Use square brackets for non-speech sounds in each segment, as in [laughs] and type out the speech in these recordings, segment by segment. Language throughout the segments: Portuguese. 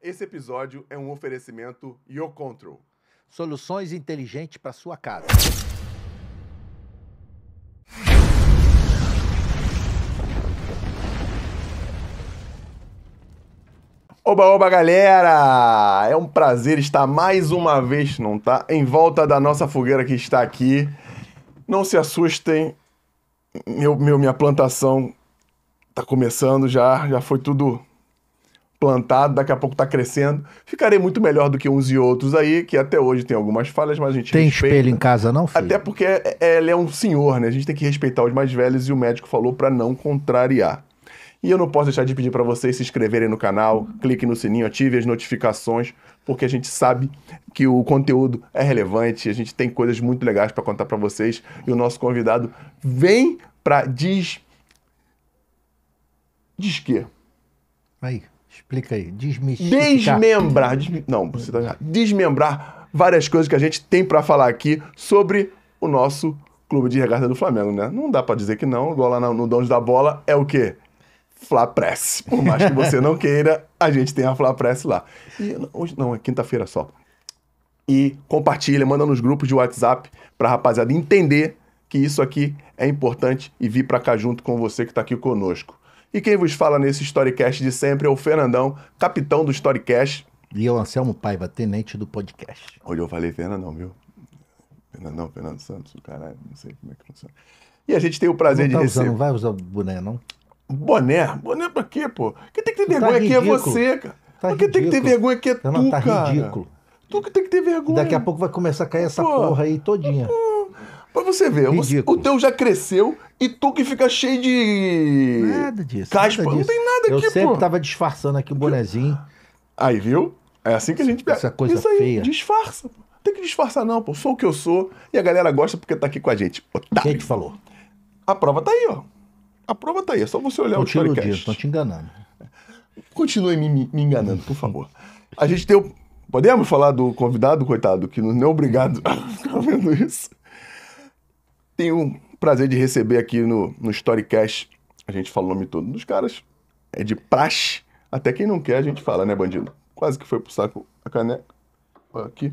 Esse episódio é um oferecimento Control, Soluções inteligentes para sua casa. Oba, oba, galera! É um prazer estar mais uma vez, não tá? Em volta da nossa fogueira que está aqui. Não se assustem, meu, meu minha plantação está começando já, já foi tudo plantado, daqui a pouco está crescendo. Ficarei muito melhor do que uns e outros aí, que até hoje tem algumas falhas, mas a gente Tem respeita. espelho em casa não, filho? Até porque é, é, ele é um senhor, né? A gente tem que respeitar os mais velhos e o médico falou para não contrariar. E eu não posso deixar de pedir para vocês se inscreverem no canal, clique no sininho, ative as notificações, porque a gente sabe que o conteúdo é relevante, a gente tem coisas muito legais para contar para vocês e o nosso convidado vem para diz diz que aí Explica aí. Desmistificar. Desmembrar. Desmi... Não, você tá errado. Desmembrar várias coisas que a gente tem para falar aqui sobre o nosso clube de regata do Flamengo, né? Não dá para dizer que não. Igual lá no Donos da Bola é o quê? Flapress. Por mais que você não queira, a gente tem a Flapress lá. E hoje não, é quinta-feira só. E compartilha, manda nos grupos de WhatsApp pra rapaziada entender que isso aqui é importante e vir para cá junto com você que está aqui conosco. E quem vos fala nesse Storycast de sempre é o Fernandão, capitão do Storycast. E eu, Anselmo Paiva, tenente do podcast. Hoje eu falei Fernandão, viu? Fernandão, Fernando Santos, o caralho, não sei como é que funciona. E a gente tem o prazer não tá de usando, receber. Não vai usar boné, não? Boné? Boné pra quê, pô? Quem tem que ter tu tá vergonha tá aqui é você, cara. Tá Quem tem que ter vergonha aqui é tu, tá cara. Ridículo. Tu que tem que ter vergonha. Daqui a pouco vai começar a cair essa pô, porra aí todinha. Pô. Pra você ver, o teu já cresceu e tu que fica cheio de. Nada disso. Caspa. Nada disso. Não tem nada aqui, Eu sempre pô. tava disfarçando aqui o bonezinho. Aí, viu? É assim que a gente pega. Essa coisa Isso aí, feia. Disfarça. Tem que disfarçar, não, pô. Sou o que eu sou e a galera gosta porque tá aqui com a gente. Otário. Quem te é falou? A prova tá aí, ó. A prova tá aí. É só você olhar o podcast. Iludindo, tô te enganando. Continue me, me enganando, por favor. A gente tem o. Podemos falar do convidado, coitado, que não é obrigado [laughs] a ficar vendo isso. Tenho o prazer de receber aqui no, no Storycast, a gente fala o nome todo dos caras, é de praxe, até quem não quer a gente fala, né, bandido? Quase que foi pro saco a caneca, aqui.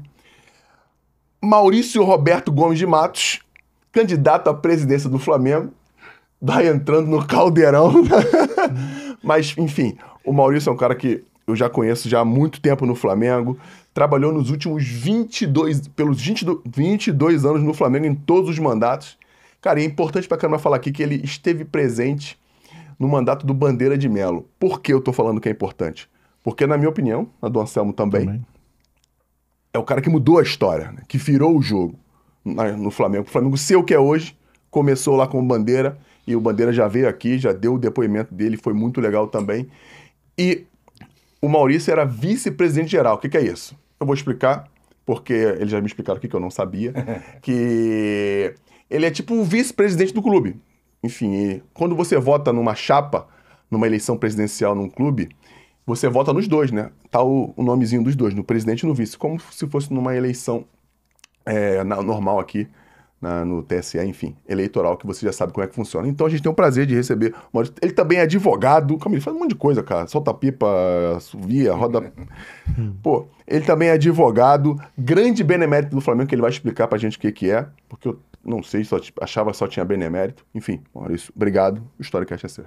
Maurício Roberto Gomes de Matos, candidato à presidência do Flamengo, vai entrando no caldeirão. [laughs] Mas, enfim, o Maurício é um cara que eu já conheço já há muito tempo no Flamengo, trabalhou nos últimos 22, pelos 22, 22 anos no Flamengo, em todos os mandatos. Cara, e é importante pra caramba falar aqui que ele esteve presente no mandato do Bandeira de Melo. Por que eu tô falando que é importante? Porque, na minha opinião, a do Anselmo também, também. é o cara que mudou a história, né? que virou o jogo no Flamengo. O Flamengo ser o que é hoje, começou lá com o Bandeira, e o Bandeira já veio aqui, já deu o depoimento dele, foi muito legal também. E o Maurício era vice-presidente geral. O que, que é isso? Eu vou explicar, porque eles já me explicaram o que eu não sabia, [laughs] que ele é tipo o vice-presidente do clube. Enfim, quando você vota numa chapa, numa eleição presidencial num clube, você vota nos dois, né? Tá o, o nomezinho dos dois, no presidente e no vice, como se fosse numa eleição é, na, normal aqui na, no TSE, enfim, eleitoral, que você já sabe como é que funciona. Então a gente tem o prazer de receber. Ele também é advogado. Calma, ele faz um monte de coisa, cara. Solta pipa, suvia, roda. [laughs] Pô, ele também é advogado, grande benemérito do Flamengo, que ele vai explicar pra gente o que, que é, porque eu não sei, só achava só tinha benemérito. Enfim, Maurício, é obrigado. História Caixa é Ser.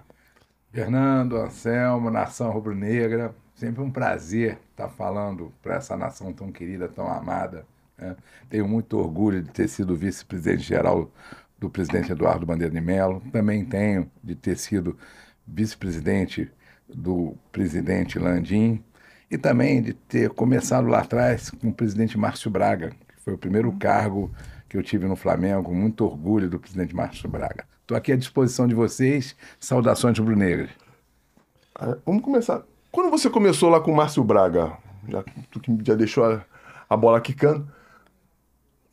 Fernando, Anselmo, Nação Rubro-Negra, sempre um prazer estar tá falando para essa nação tão querida, tão amada. É, tenho muito orgulho de ter sido vice-presidente geral do presidente Eduardo Bandeira de Mello. Também tenho de ter sido vice-presidente do presidente Landim e também de ter começado lá atrás com o presidente Márcio Braga, que foi o primeiro cargo que eu tive no Flamengo. Muito orgulho do presidente Márcio Braga. Estou aqui à disposição de vocês. Saudações rubro Negro. Ah, vamos começar. Quando você começou lá com o Márcio Braga, já, tu já deixou a, a bola quicando,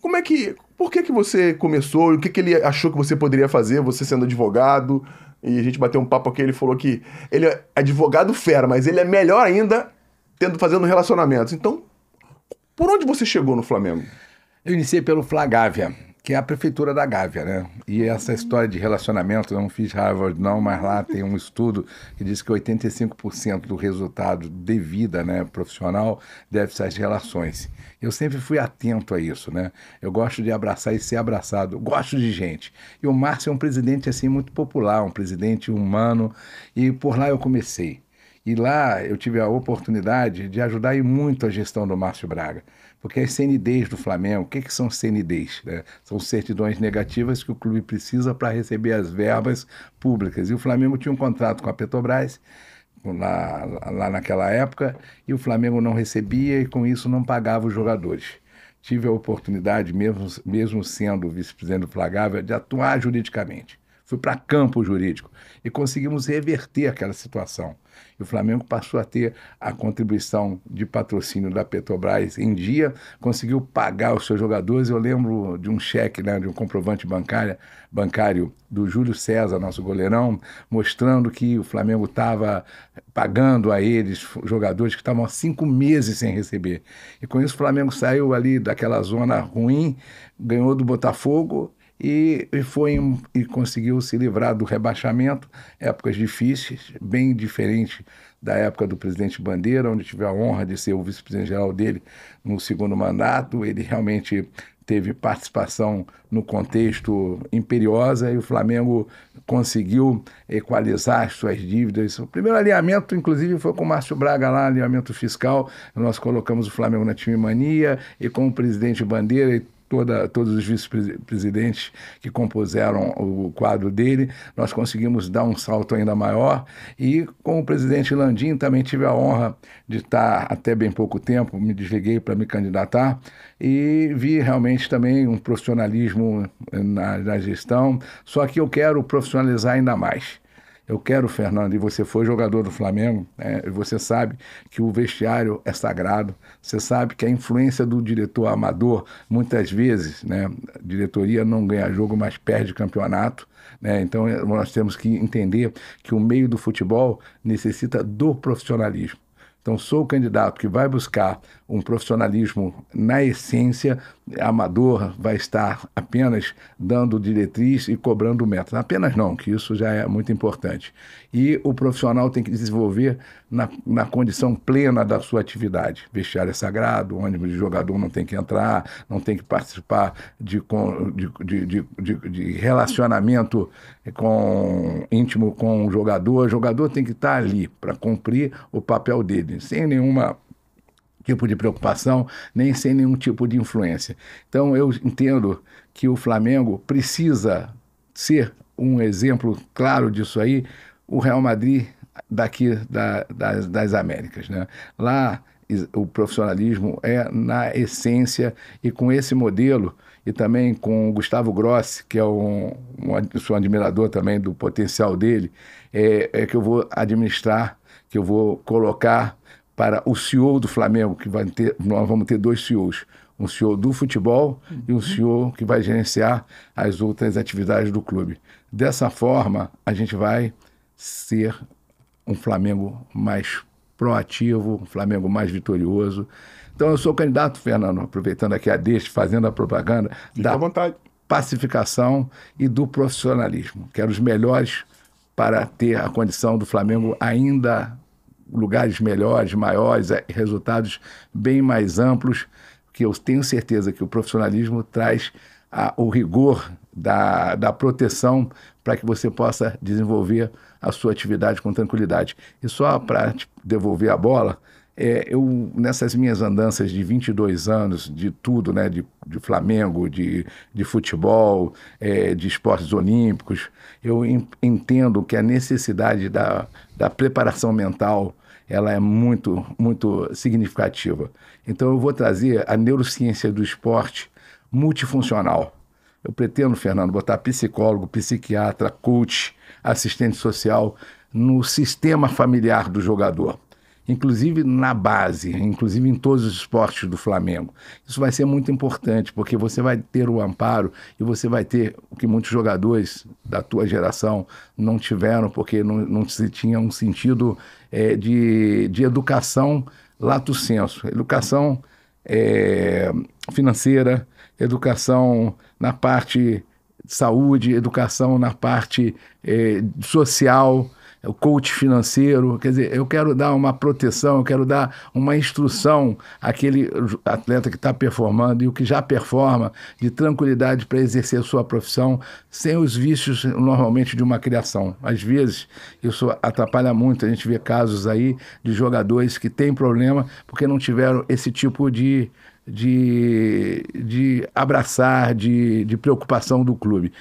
como é que. Por que, que você começou? O que, que ele achou que você poderia fazer, você sendo advogado? E a gente bateu um papo aqui, ele falou que ele é advogado fera, mas ele é melhor ainda tendo fazendo relacionamentos. Então, por onde você chegou no Flamengo? Eu iniciei pelo Flagávia que é a prefeitura da Gávea, né? E essa uhum. história de relacionamento, eu não fiz Harvard não, mas lá tem um estudo que diz que 85% do resultado de vida, né, profissional, deve-se às relações. Eu sempre fui atento a isso, né? Eu gosto de abraçar e ser abraçado, gosto de gente. E o Márcio é um presidente, assim, muito popular, um presidente humano, e por lá eu comecei. E lá eu tive a oportunidade de ajudar e muito a gestão do Márcio Braga. Porque as CNDs do Flamengo, o que, que são CNDs? Né? São certidões negativas que o clube precisa para receber as verbas públicas. E o Flamengo tinha um contrato com a Petrobras lá, lá naquela época e o Flamengo não recebia e com isso não pagava os jogadores tive a oportunidade, mesmo, mesmo sendo vice-presidente do Flagávia, de atuar juridicamente. Fui para campo jurídico e conseguimos reverter aquela situação e o Flamengo passou a ter a contribuição de patrocínio da Petrobras em dia, conseguiu pagar os seus jogadores. Eu lembro de um cheque, né, de um comprovante bancário, bancário do Júlio César, nosso goleirão, mostrando que o Flamengo estava pagando a eles jogadores que estavam há cinco meses sem receber. E com isso o Flamengo saiu ali daquela zona ruim, ganhou do Botafogo e, e foi e conseguiu se livrar do rebaixamento, épocas difíceis, bem diferente da época do presidente Bandeira, onde tive a honra de ser o vice-presidente geral dele no segundo mandato. Ele realmente teve participação no contexto imperiosa e o Flamengo conseguiu equalizar as suas dívidas. O primeiro alinhamento, inclusive, foi com o Márcio Braga lá, alinhamento fiscal. Nós colocamos o Flamengo na time mania e com o presidente Bandeira e toda, todos os vice-presidentes que compuseram o quadro dele, nós conseguimos dar um salto ainda maior. E com o presidente Landim também tive a honra de estar até bem pouco tempo, me desliguei para me candidatar e vi realmente também um profissionalismo eh, na, na gestão, só que eu quero profissionalizar ainda mais. Eu quero Fernando, e você foi jogador do Flamengo, né? você sabe que o vestiário é sagrado, você sabe que a influência do diretor amador, muitas vezes, né? A diretoria não ganha jogo, mas perde campeonato. Né? Então é, nós temos que entender que o meio do futebol necessita do profissionalismo. Então, sou o candidato que vai buscar um profissionalismo na essência amador vai estar apenas dando diretriz e cobrando metas. Apenas não, que isso já é muito importante. E o profissional tem que desenvolver na, na condição plena da sua atividade. Vestiário é sagrado, ônibus de jogador não tem que entrar, não tem que participar de, de, de, de, de relacionamento com, íntimo com o jogador. O jogador tem que estar ali para cumprir o papel dele, sem nenhuma tipo de preocupação, nem sem nenhum tipo de influência. Então eu entendo que o Flamengo precisa ser um exemplo claro disso aí, o Real Madrid daqui da, das, das Américas. Né? Lá o profissionalismo é na essência e com esse modelo e também com o Gustavo Grossi, que é um, um sou admirador também do potencial dele, é, é que eu vou administrar, que eu vou colocar para o CEO do Flamengo, que vai ter, nós vamos ter dois CEOs, um CEO do futebol uhum. e um CEO que vai gerenciar as outras atividades do clube. Dessa forma, a gente vai ser um Flamengo mais proativo, um Flamengo mais vitorioso. Então eu sou candidato, Fernando, aproveitando aqui a deixa, fazendo a propaganda Fique da pacificação e do profissionalismo. Quero os melhores para ter a condição do Flamengo ainda lugares melhores, maiores, é, resultados bem mais amplos, que eu tenho certeza que o profissionalismo traz a, o rigor da, da proteção para que você possa desenvolver a sua atividade com tranquilidade. E só para devolver a bola, é, eu nessas minhas andanças de 22 anos de tudo, né, de, de Flamengo, de, de futebol, é, de esportes olímpicos, eu entendo que a necessidade da, da preparação mental ela é muito, muito significativa. Então eu vou trazer a neurociência do esporte multifuncional. Eu pretendo, Fernando, botar psicólogo, psiquiatra, coach, assistente social no sistema familiar do jogador inclusive na base, inclusive em todos os esportes do Flamengo. Isso vai ser muito importante, porque você vai ter o amparo e você vai ter o que muitos jogadores da tua geração não tiveram, porque não, não se tinha um sentido é, de, de educação lato senso. Educação é, financeira, educação na parte de saúde, educação na parte é, social o coach financeiro, quer dizer, eu quero dar uma proteção, eu quero dar uma instrução àquele atleta que está performando e o que já performa, de tranquilidade para exercer a sua profissão, sem os vícios normalmente de uma criação. Às vezes, isso atrapalha muito, a gente vê casos aí de jogadores que têm problema porque não tiveram esse tipo de, de, de abraçar, de, de preocupação do clube.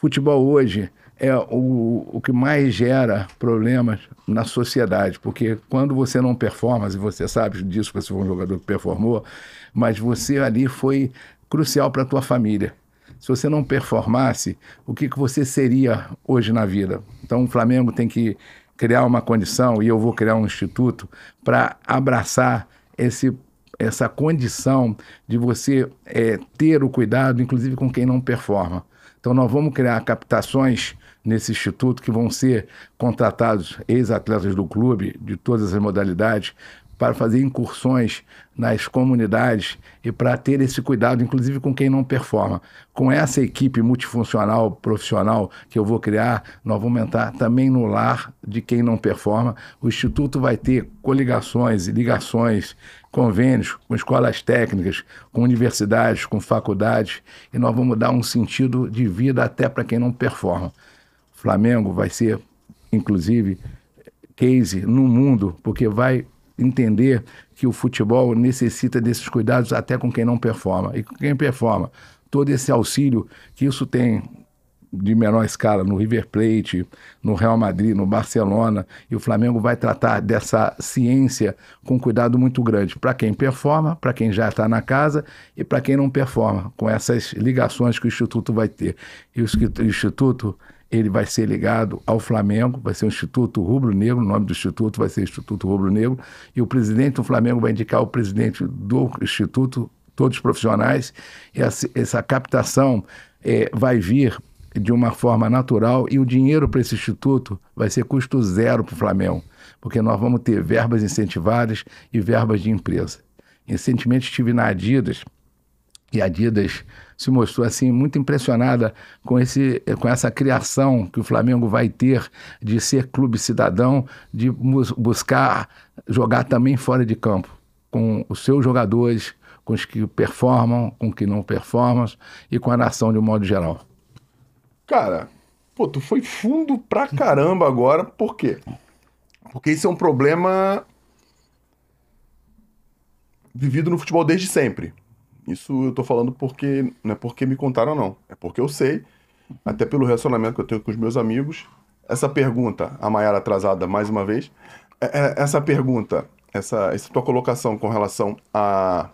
Futebol hoje é o, o que mais gera problemas na sociedade, porque quando você não performa, e você sabe disso, você foi um jogador que performou, mas você ali foi crucial para a tua família. Se você não performasse, o que, que você seria hoje na vida? Então o Flamengo tem que criar uma condição, e eu vou criar um instituto, para abraçar esse essa condição de você é, ter o cuidado, inclusive com quem não performa. Então, nós vamos criar captações nesse instituto que vão ser contratados ex-atletas do clube de todas as modalidades para fazer incursões nas comunidades e para ter esse cuidado, inclusive com quem não performa. Com essa equipe multifuncional profissional que eu vou criar, nós vamos entrar também no lar de quem não performa. O Instituto vai ter coligações e ligações, convênios com escolas técnicas, com universidades, com faculdades, e nós vamos dar um sentido de vida até para quem não performa. Flamengo vai ser, inclusive, case no mundo, porque vai entender que o futebol necessita desses cuidados até com quem não performa. E com quem performa, todo esse auxílio que isso tem de menor escala no River Plate, no Real Madrid, no Barcelona, e o Flamengo vai tratar dessa ciência com cuidado muito grande para quem performa, para quem já está na casa e para quem não performa, com essas ligações que o Instituto vai ter. E o Instituto ele vai ser ligado ao Flamengo, vai ser o Instituto Rubro Negro, o nome do instituto vai ser Instituto Rubro Negro, e o presidente do Flamengo vai indicar o presidente do instituto, todos os profissionais, e essa, essa captação é, vai vir de uma forma natural e o dinheiro para esse instituto vai ser custo zero para o Flamengo, porque nós vamos ter verbas incentivadas e verbas de empresa. Recentemente estive na Adidas, e a Adidas se mostrou assim muito impressionada com, esse, com essa criação que o Flamengo vai ter de ser clube cidadão, de buscar jogar também fora de campo, com os seus jogadores, com os que performam, com os que não performam e com a nação de um modo geral. Cara, pô, tu foi fundo pra caramba agora, por quê? Porque isso é um problema vivido no futebol desde sempre. Isso eu tô falando porque não é porque me contaram, não. É porque eu sei, até pelo relacionamento que eu tenho com os meus amigos. Essa pergunta, a Maiara atrasada mais uma vez, é, é, essa pergunta, essa, essa tua colocação com relação a,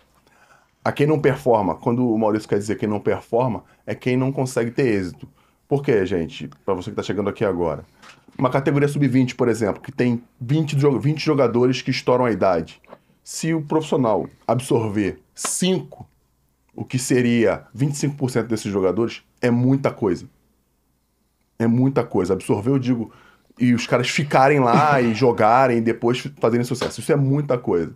a quem não performa, quando o Maurício quer dizer quem não performa, é quem não consegue ter êxito. Por quê, gente? Para você que está chegando aqui agora. Uma categoria sub-20, por exemplo, que tem 20, 20 jogadores que estouram a idade. Se o profissional absorver 5, o que seria 25% desses jogadores, é muita coisa. É muita coisa. Absorver, eu digo, e os caras ficarem lá [laughs] e jogarem e depois fazerem sucesso. Isso é muita coisa.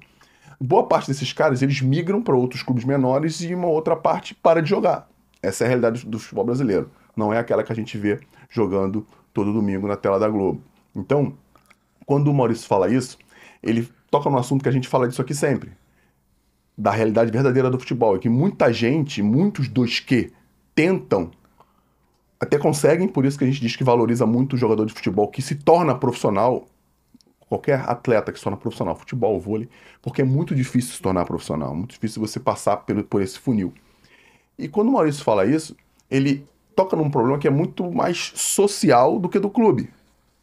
Boa parte desses caras, eles migram para outros clubes menores e uma outra parte para de jogar. Essa é a realidade do futebol brasileiro. Não é aquela que a gente vê jogando todo domingo na tela da Globo. Então, quando o Maurício fala isso, ele toca no assunto que a gente fala disso aqui sempre da realidade verdadeira do futebol. É que muita gente, muitos dos que tentam, até conseguem, por isso que a gente diz que valoriza muito o jogador de futebol que se torna profissional, qualquer atleta que se torna profissional, futebol, vôlei, porque é muito difícil se tornar profissional, muito difícil você passar pelo, por esse funil. E quando o Maurício fala isso, ele toca num problema que é muito mais social do que do clube.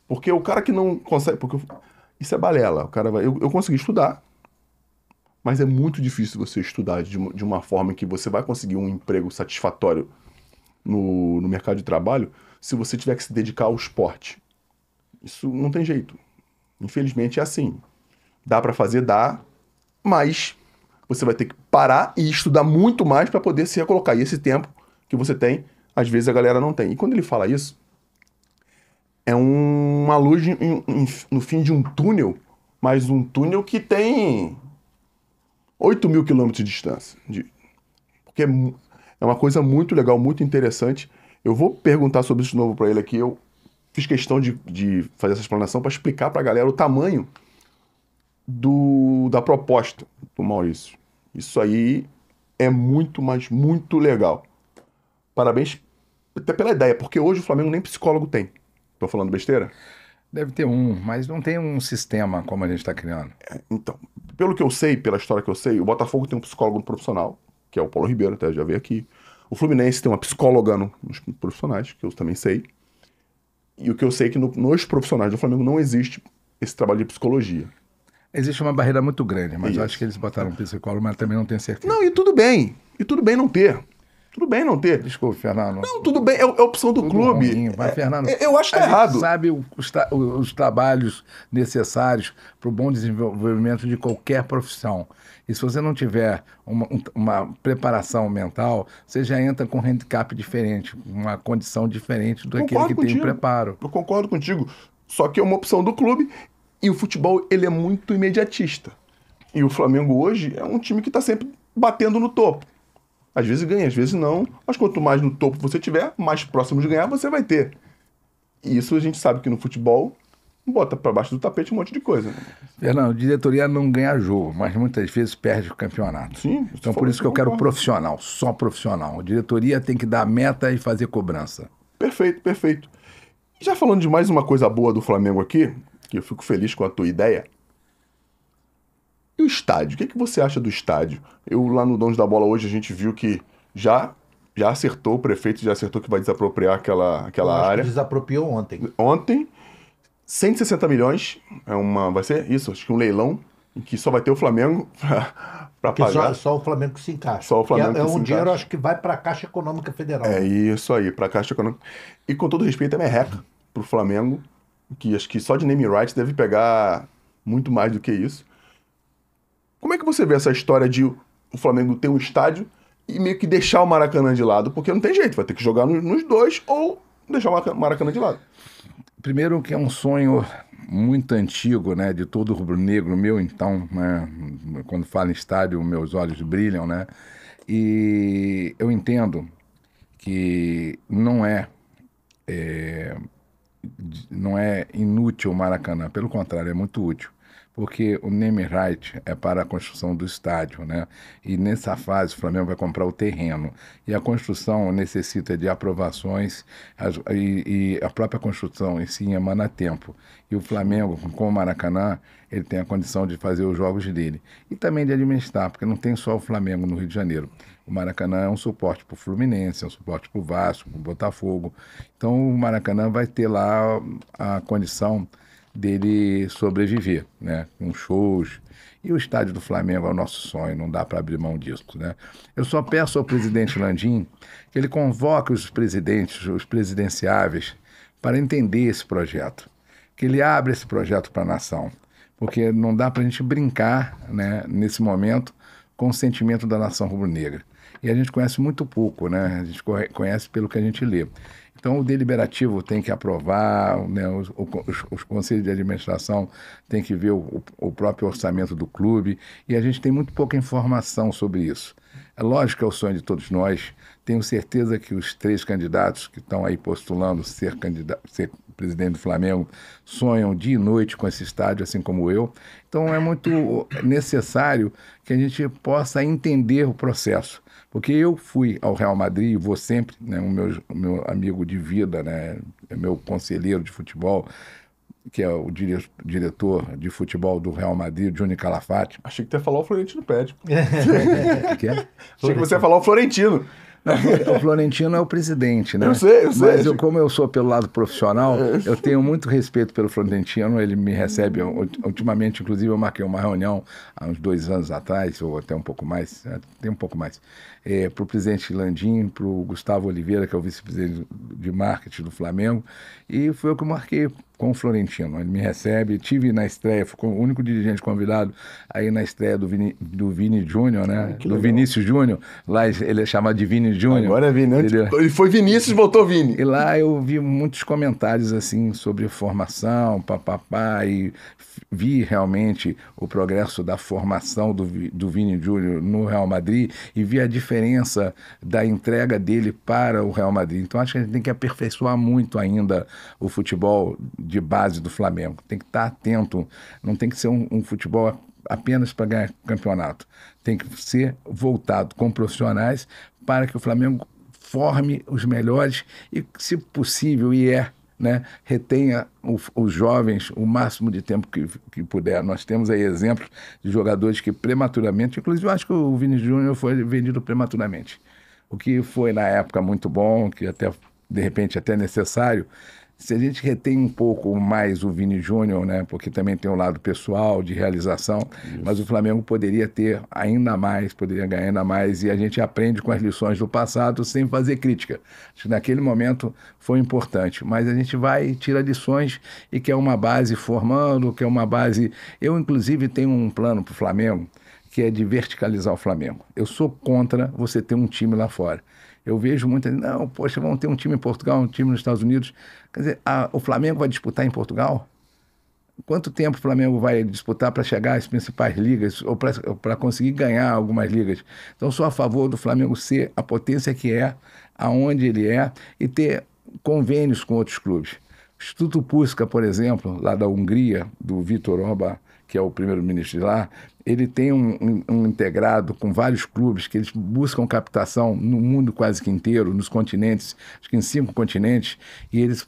Porque o cara que não consegue. Porque isso é balela. O cara vai, eu, eu consegui estudar, mas é muito difícil você estudar de, uma, de uma forma que você vai conseguir um emprego satisfatório no, no mercado de trabalho se você tiver que se dedicar ao esporte. Isso não tem jeito. Infelizmente é assim. Dá para fazer, dá, mas você vai ter que parar e estudar muito mais para poder se recolocar. E esse tempo que você tem, às vezes a galera não tem. E quando ele fala isso, é um, uma luz em, em, no fim de um túnel, mas um túnel que tem 8 mil quilômetros de distância. De, porque é, é uma coisa muito legal, muito interessante. Eu vou perguntar sobre isso de novo para ele aqui. Eu fiz questão de, de fazer essa explanação para explicar para a galera o tamanho do, da proposta do Maurício. Isso aí é muito, mas muito legal. Parabéns até pela ideia, porque hoje o Flamengo nem psicólogo tem. Tô falando besteira? Deve ter um, mas não tem um sistema como a gente está criando. É, então, pelo que eu sei, pela história que eu sei, o Botafogo tem um psicólogo profissional, que é o Paulo Ribeiro, até já veio aqui. O Fluminense tem uma psicóloga no, nos profissionais, que eu também sei. E o que eu sei é que no, nos profissionais do Flamengo não existe esse trabalho de psicologia. Existe uma barreira muito grande, mas eu acho que eles botaram um psicólogo, mas também não tenho certeza. Não, e tudo bem. E tudo bem não ter. Tudo bem não ter. Desculpe, Fernando. Não, tudo bem, é, é opção do tudo clube. vai mas, é, Fernando, é, eu acho que tá errado. sabe os, tra os trabalhos necessários para o bom desenvolvimento de qualquer profissão. E se você não tiver uma, uma, preparação mental, você já entra com um handicap diferente, uma condição diferente do aquele que contigo. tem o preparo. Eu concordo contigo. Só que é uma opção do clube e o futebol ele é muito imediatista. E o Flamengo hoje é um time que está sempre batendo no topo. Às vezes ganha, às vezes não. Mas quanto mais no topo você tiver, mais próximo de ganhar você vai ter. E isso a gente sabe que no futebol bota para baixo do tapete um monte de coisa. Né? Fernando, diretoria não ganha jogo, mas muitas vezes perde o campeonato. Sim, então por isso que eu quero profissional, só profissional. A diretoria tem que dar meta e fazer cobrança. Perfeito, perfeito. Já falando de mais uma coisa boa do Flamengo aqui, que eu fico feliz com a tua ideia, e o estádio? O que, é que você acha do estádio? Eu lá no Dons da Bola hoje a gente viu que já já acertou, o prefeito já acertou que vai desapropriar aquela, aquela área. desapropriou ontem. Ontem, 160 milhões, é uma, vai ser isso, acho que um leilão, em que só vai ter o Flamengo [laughs] para pagar. Só, só, o Flamengo que se encaixa. Só o é Flamengo que é, que é um dinheiro, acho que vai para a Caixa Econômica Federal. É isso aí, para a Caixa Econômica. E com todo respeito, é merreca para o Flamengo, que acho que só de name rights deve pegar muito mais do que isso. Como é que você vê essa história de o Flamengo ter um estádio e meio que deixar o Maracanã de lado? Porque não tem jeito, vai ter que jogar nos dois ou deixar o Maracanã de lado. Primeiro que é um sonho muito antigo, né, de todo rubro-negro meu, então, né, quando falo em estádio, meus olhos brilham, né, e eu entendo que não é, é não é inútil o Maracanã, pelo contrário, é muito útil porque o name right é para a construção do estádio, né? E nessa fase o Flamengo vai comprar o terreno. E a construção necessita de aprovações as, e, e, a própria construção em si emana tempo. E o Flamengo, com o Maracanã, ele tem a condição de fazer os jogos dele. E também de administrar, porque não tem só o Flamengo no Rio de Janeiro. O Maracanã é um suporte para o Fluminense, é um suporte para o Vasco, para o Botafogo. Então o Maracanã vai ter lá a condição dele sobreviver, né? Com shows. E o estádio do Flamengo é o nosso sonho, não dá para abrir mão disso, né? Eu só peço ao presidente Landim que ele convoque os presidentes, os presidenciáveis, para entender esse projeto, que ele abra esse projeto para a nação, porque não dá para a gente brincar, né? Nesse momento, com o sentimento da nação rubro-negra. E a gente conhece muito pouco, né? A gente conhece pelo que a gente lê. Então, o deliberativo tem que aprovar, né, os, os, os, conselhos de administração têm que ver o, o, próprio orçamento do clube, e a gente tem muito pouca informação sobre isso. É lógico que é o sonho de todos nós. Tenho certeza que os três candidatos que estão aí postulando ser, candidato, ser presidente do Flamengo sonham dia e noite com esse estádio, assim como eu. Então, é muito necessário que a gente possa entender o processo. Porque eu fui ao Real Madrid, vou sempre, né, o, meu, o meu amigo de vida, né, é meu conselheiro de futebol, que é o dire diretor de futebol do Real Madrid, Johnny Calafate. Achei que você ia falar o Florentino Pérez. [laughs] É, é, que é? Achei que você ia falar o Florentino. O Florentino é o presidente, né? Eu sei, eu sei. Mas eu, como eu sou pelo lado profissional, eu tenho muito respeito pelo Florentino. Ele me recebe. Hum. Ultimamente, inclusive, eu marquei uma reunião há uns dois anos atrás, ou até um pouco mais, tem um pouco mais é, para o presidente Landim, para o Gustavo Oliveira, que é o vice-presidente de marketing do Flamengo, e foi o que eu marquei com o Florentino. Ele me recebe, tive na estreia, fui o único dirigente convidado aí na estreia do Vini, do Vini Júnior, né? Ah, do Vinícius Júnior. Lá ele é chamado de Vini Júnior. Agora é Vini. Ele foi Vinícius, voltou Vini. E lá eu vi muitos comentários assim sobre formação, papapá, e vi realmente o progresso da formação do, do Vini Júnior no Real Madrid e vi a diferença diferença da entrega dele para o Real Madrid. Então acho que a gente tem que aperfeiçoar muito ainda o futebol de base do Flamengo. Tem que estar atento, não tem que ser um, um futebol apenas para ganhar campeonato. Tem que ser voltado com profissionais para que o Flamengo forme os melhores e, se possível, e é né, retenha o, os jovens o máximo de tempo que, que puder. Nós temos aí exemplos de jogadores que prematuramente, inclusive eu acho que o Vini Júnior foi vendido prematuramente, o que foi na época muito bom, que até de repente até necessário, se a gente retém um pouco mais o Vini Júnior, né, porque também tem um lado pessoal de realização, Isso. mas o Flamengo poderia ter ainda mais, poderia ganhar ainda mais, e a gente aprende com as lições do passado sem fazer crítica. Acho que naquele momento foi importante, mas a gente vai e tira lições e quer uma base formando, quer uma base. Eu, inclusive, tenho um plano para o Flamengo que é de verticalizar o Flamengo. Eu sou contra você ter um time lá fora. Eu vejo muito não, poxa, vamos ter um time em Portugal, um time nos Estados Unidos. Quer dizer, a, o Flamengo vai disputar em Portugal? Quanto tempo o Flamengo vai disputar para chegar às principais ligas ou para conseguir ganhar algumas ligas? Então, sou a favor do Flamengo ser a potência que é, aonde ele é, e ter convênios com outros clubes. Instituto Pusca, por exemplo, lá da Hungria, do Vitor Orba, que é o primeiro-ministro de lá, ele tem um, um, um, integrado com vários clubes que eles buscam captação no mundo quase que inteiro, nos continentes, acho que em cinco continentes, e eles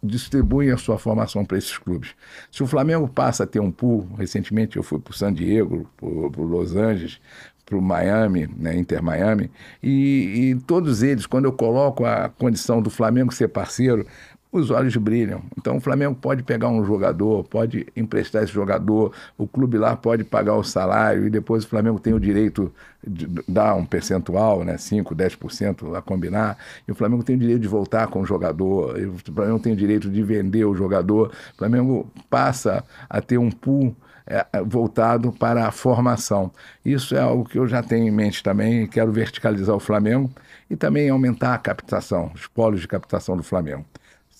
distribuem a sua formação para esses clubes. Se o Flamengo passa a ter um pool, recentemente eu fui para o San Diego, para o Los Angeles, para o Miami, né, Inter Miami, e, e, todos eles, quando eu coloco a condição do Flamengo ser parceiro, os olhos brilham. Então o Flamengo pode pegar um jogador, pode emprestar esse jogador, o clube lá pode pagar o salário e depois o Flamengo tem o direito de dar um percentual, né, 5, 10% a combinar, e o Flamengo tem o direito de voltar com o jogador, o Flamengo tem o direito de vender o jogador. O Flamengo passa a ter um pool é, é, voltado para a formação. Isso é algo que eu já tenho em mente também, quero verticalizar o Flamengo e também aumentar a captação, os polos de captação do Flamengo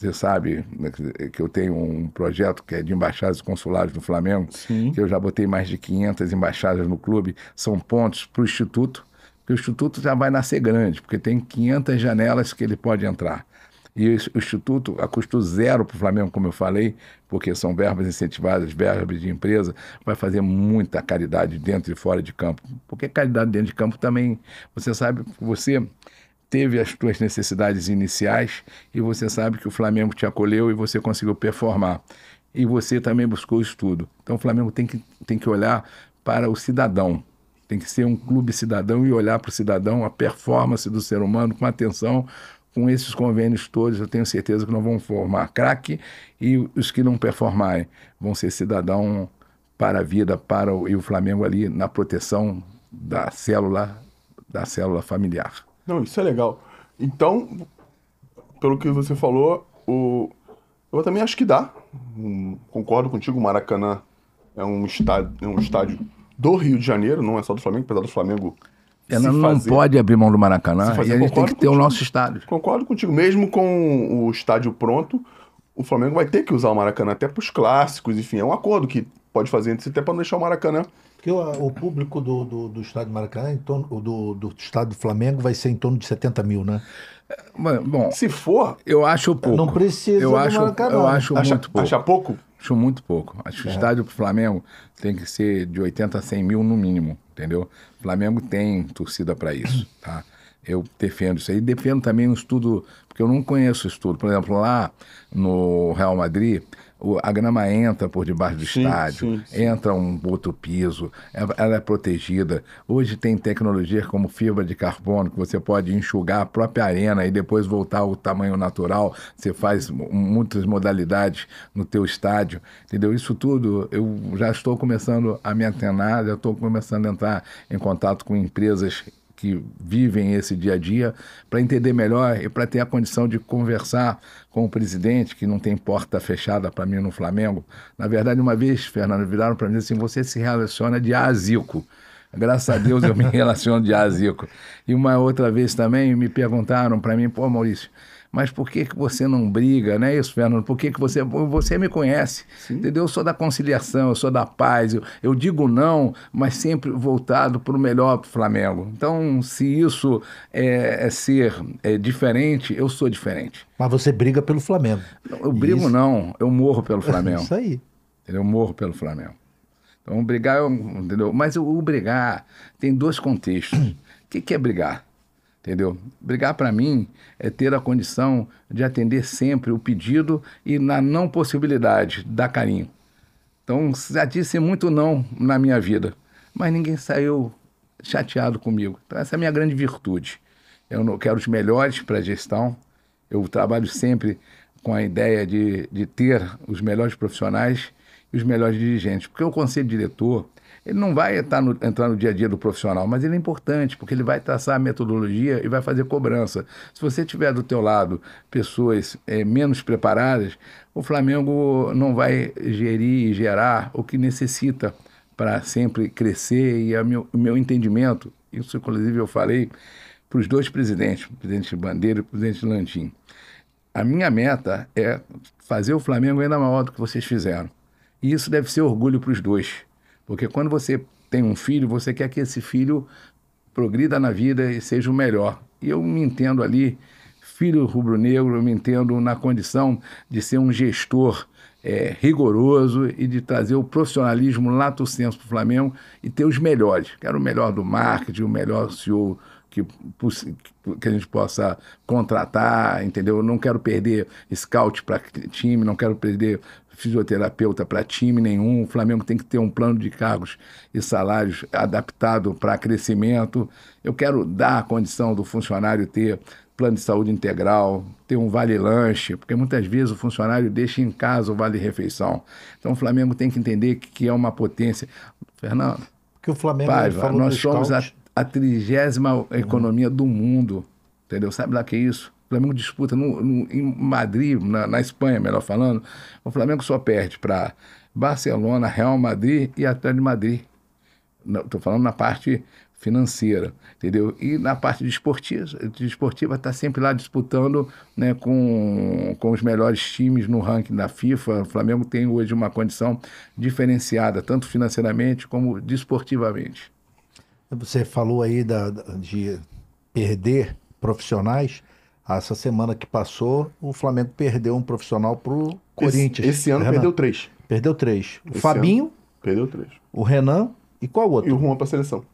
você sabe né, eh, que eu tenho um projeto que é de embaixadas e consulares do Flamengo, Sim. que eu já botei mais de 500 embaixadas no clube, são pontos para o Instituto, porque o Instituto já vai nascer grande, porque tem 500 janelas que ele pode entrar. E o Instituto, a custo zero para o Flamengo, como eu falei, porque são verbas incentivadas, verbas de empresa, vai fazer muita caridade dentro e fora de campo. Porque caridade dentro de campo também, você sabe, você teve as tuas necessidades iniciais e você sabe que o Flamengo te acolheu e você conseguiu performar. E você também buscou estudo. Então o Flamengo tem que, tem que olhar para o cidadão. Tem que ser um clube cidadão e olhar para o cidadão, a performance do ser humano com atenção. Com esses convênios todos, eu tenho certeza que não vão formar craque e os que não performarem vão ser cidadão para a vida, para o, e o Flamengo ali na proteção da célula, da célula familiar. Não, isso é legal. Então, pelo que você falou, o... eu também acho que dá. Um... Concordo contigo, o Maracanã é um, estádio, é um estádio do Rio de Janeiro, não é só do Flamengo, apesar do Flamengo. Fernando fazer... não pode abrir mão do Maracanã fazer, e a gente tem que ter o nosso estádio. Concordo contigo. Mesmo com o estádio pronto, o Flamengo vai ter que usar o Maracanã até para os clássicos, enfim, é um acordo que pode fazer até para não deixar o Maracanã porque o, o público do, do, do estádio Maracanã, em torno, do, do estádio do Flamengo, vai ser em torno de 70 mil, né? Bom, se for, eu acho pouco. Não precisa eu acho, Maracanã. Eu acho acha, muito pouco. Acha pouco? Acho muito pouco. Acho que o é. estádio do Flamengo tem que ser de 80 a 100 mil no mínimo, entendeu? O Flamengo tem torcida para isso, [clears throat] tá? Eu defendo isso aí. Defendo também um estudo, porque eu não conheço estudo. Por exemplo, lá no Real Madrid, a grama entra por debaixo do sim, estádio, sim, sim. entra um outro piso, é, ela é protegida. Hoje tem tecnologia como fibra de carbono, que você pode enxugar a própria arena e depois voltar ao tamanho natural. Você faz muitas modalidades no teu estádio, entendeu? Isso tudo eu já estou começando a me antenar, já estou começando a entrar em contato com empresas que vivem esse dia a dia, para entender melhor e para ter a condição de conversar com o presidente, que não tem porta fechada para mim no Flamengo. Na verdade, uma vez, Fernando, viraram para mim assim: você se relaciona de azico. Graças a Deus eu me [laughs] relaciono de azico. E uma outra vez também me perguntaram para mim: pô, Maurício mas por que, que você não briga, não é isso, Fernando? Por que, que você. Você me conhece, Sim. entendeu? Eu sou da conciliação, eu sou da paz, eu, eu digo não, mas sempre voltado para o melhor para o Flamengo. Então, se isso é, é ser é, diferente, eu sou diferente. Mas você briga pelo Flamengo. eu brigo isso. não, eu morro pelo Flamengo. É [laughs] isso aí. Eu morro pelo Flamengo. Então, brigar, entendeu? Mas o, o brigar tem dois contextos. O que, que é brigar? entendeu? Brigar para mim é ter a condição de atender sempre o pedido e na não possibilidade dar carinho. Então já disse muito não na minha vida, mas ninguém saiu chateado comigo. Então essa é a minha grande virtude. Eu quero os melhores para a gestão. Eu trabalho sempre com a ideia de, de ter os melhores profissionais e os melhores dirigentes, porque o conselho diretor ele não vai tá no, entrar no dia a dia do profissional, mas ele é importante, porque ele vai traçar a metodologia e vai fazer cobrança. Se você tiver do teu lado pessoas é, menos preparadas, o Flamengo não vai gerir e gerar o que necessita para sempre crescer. E é meu, o meu entendimento, isso inclusive eu falei para os dois presidentes, o presidente Bandeira e o presidente Lantim. A minha meta é fazer o Flamengo ainda maior do que vocês fizeram. E isso deve ser orgulho para os dois porque quando você tem um filho, você quer que esse filho progrida na vida e seja o melhor. E eu me entendo ali, filho rubro-negro, eu me entendo na condição de ser um gestor é, rigoroso e de trazer o profissionalismo lato senso para o Flamengo e ter os melhores. Quero o melhor do marketing, o melhor CEO que, que a gente possa contratar, entendeu? não quero perder scout para time, não quero perder fisioterapeuta para time nenhum. O Flamengo tem que ter um plano de cargos e salários adaptado para crescimento. Eu quero dar a condição do funcionário ter plano de saúde integral, ter um vale-lanche, porque muitas vezes o funcionário deixa em casa o vale-refeição. Então o Flamengo tem que entender que é uma potência. Fernando. que o Flamengo Paiva, falou nós somos a, a trigésima economia do mundo. Entendeu? Sabe lá que é isso? Flamengo disputa no, no, em Madrid, na, na Espanha, melhor falando, o Flamengo só perde para Barcelona, Real Madrid e Atlético de Madrid. Estou falando na parte financeira, entendeu? E na parte desportiva, está sempre lá disputando né, com, com os melhores times no ranking da FIFA. O Flamengo tem hoje uma condição diferenciada, tanto financeiramente como desportivamente. Você falou aí da, de perder profissionais. Essa semana que passou, o Flamengo perdeu um profissional pro Corinthians. Esse, esse ano Renan. perdeu três. Perdeu três. O esse Fabinho. perdeu três. O Renan e qual outro? E o Juan a seleção.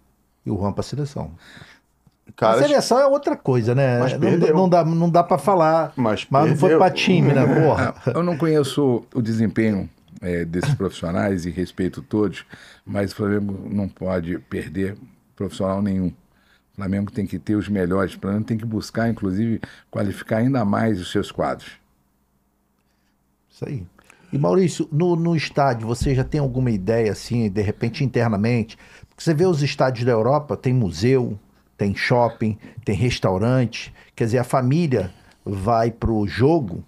E o Juan a seleção. Cara, a seleção é outra coisa, né? Mas não, não, dá, não dá para falar. Mas, mas não foi para time, né? Porra. [laughs] Eu não conheço o desempenho é, desses profissionais e respeito todos, mas o Flamengo não pode perder profissional nenhum. O Flamengo tem que ter os melhores planos, tem que buscar, inclusive, qualificar ainda mais os seus quadros. Isso aí. E Maurício, no, no estádio, você já tem alguma ideia, assim, de repente internamente? Porque você vê os estádios da Europa, tem museu, tem shopping, tem restaurante. Quer dizer, a família vai pro jogo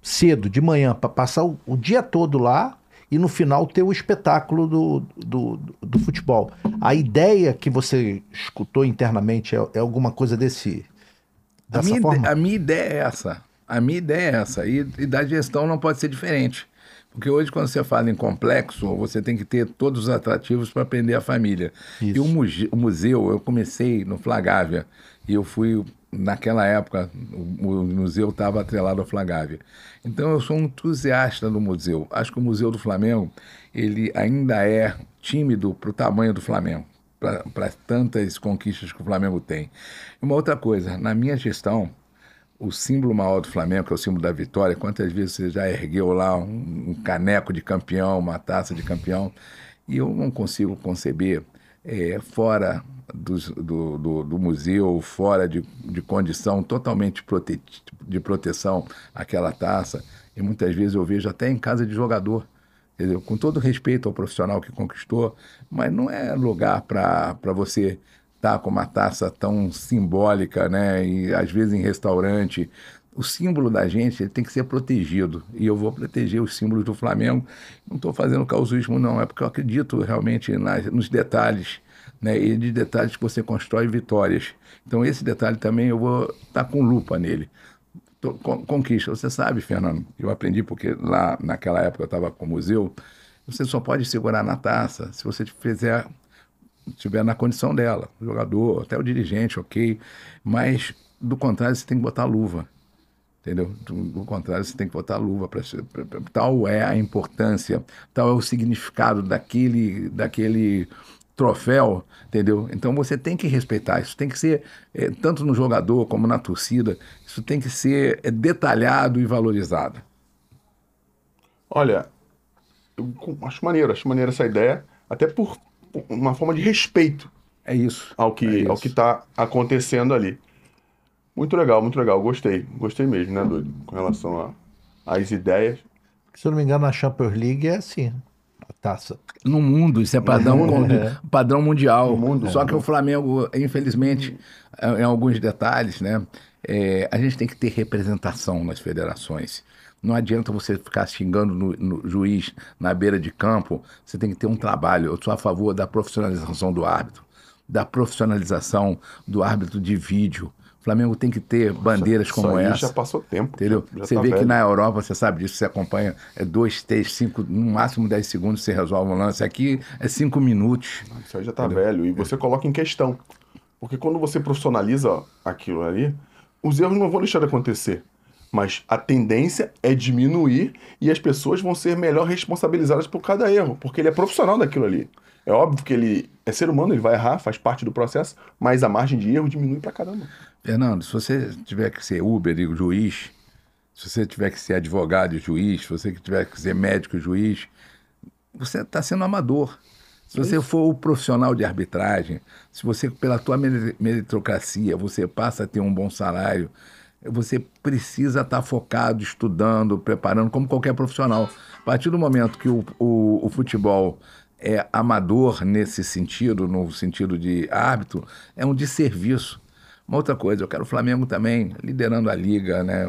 cedo, de manhã, para passar o, o, dia todo lá e no final ter o espetáculo do, do, do futebol. A ideia que você escutou internamente é, é alguma coisa desse. Dessa a, minha forma? Ideia, a minha ideia é essa. A minha ideia é essa. E, e da gestão não pode ser diferente. Porque hoje, quando você fala em complexo, você tem que ter todos os atrativos para prender a família. Isso. E o, museu, eu comecei no Flagávia e eu fui naquela época o, museu estava atrelado ao Flagávia. Então eu sou um entusiasta do museu. Acho que o Museu do Flamengo ele ainda é tímido para o tamanho do Flamengo, para tantas conquistas que o Flamengo tem. Uma outra coisa, na minha gestão, o símbolo maior do Flamengo, que é o símbolo da vitória, quantas vezes você já ergueu lá um, um caneco de campeão, uma taça de campeão, e eu não consigo conceber é, fora do, do, do, museu, fora de, de condição totalmente prote, de proteção aquela taça. E muitas vezes eu vejo até em casa de jogador. Dizer, com todo respeito ao profissional que conquistou, mas não é lugar para você estar tá com uma taça tão simbólica, né? E às vezes em restaurante. O símbolo da gente ele tem que ser protegido. E eu vou proteger os símbolos do Flamengo. Não estou fazendo causuísmo, não. É porque eu acredito realmente nas, nos detalhes né, e de detalhes que você constrói vitórias. Então, esse detalhe também eu vou estar tá com lupa nele. Tô, con conquista. Você sabe, Fernando, eu aprendi porque lá naquela época eu estava com o museu, você só pode segurar na taça se você fizer estiver na condição dela, o jogador, até o dirigente, ok, mas do contrário você tem que botar luva, entendeu? Do contrário você tem que botar luva para tal é a importância, tal é o significado daquele daquele troféu, entendeu? Então você tem que respeitar, isso tem que ser, é, tanto no jogador como na torcida, isso tem que ser é, detalhado e valorizado. Olha, eu acho maneiro, acho maneiro essa ideia, até por uma forma de respeito. É isso. Ao que é está acontecendo ali. Muito legal, muito legal, gostei, gostei mesmo, né, Doido? Com relação às ideias. Se eu não me engano, na Champions League é assim taça. Tá, no mundo, isso é padrão, mundo, é. padrão mundial. Mundo, Só que o Flamengo, infelizmente, é, em alguns detalhes, né? É, a gente tem que ter representação nas federações. Não adianta você ficar xingando no, no, juiz na beira de campo. Você tem que ter um trabalho. Eu sou a favor da profissionalização do árbitro, da profissionalização do árbitro de vídeo, Flamengo tem que ter bandeiras como essa. já passou tempo. Entendeu? você tá vê velho. que na Europa, você sabe disso, você acompanha é dois, três, cinco, no máximo dez segundos você resolve um lance. Aqui é cinco minutos. Isso aí já está velho. E você coloca em questão. Porque quando você profissionaliza aquilo ali, os erros não vão deixar de acontecer. Mas a tendência é diminuir e as pessoas vão ser melhor responsabilizadas por cada erro, porque ele é profissional daquilo ali. É óbvio que ele é ser humano, ele vai errar, faz parte do processo, mas a margem de erro diminui pra caramba. Fernando, se você tiver que ser Uber e juiz, se você tiver que ser advogado e juiz, se você tiver que ser médico e juiz, você está sendo amador. Se é você for o profissional de arbitragem, se você, pela tua meritocracia, você passa a ter um bom salário, você precisa estar tá focado, estudando, preparando, como qualquer profissional. A partir do momento que o, o, o futebol é, amador nesse sentido, no sentido de árbitro, é um desserviço. Uma outra coisa, eu quero o Flamengo também liderando a liga, né?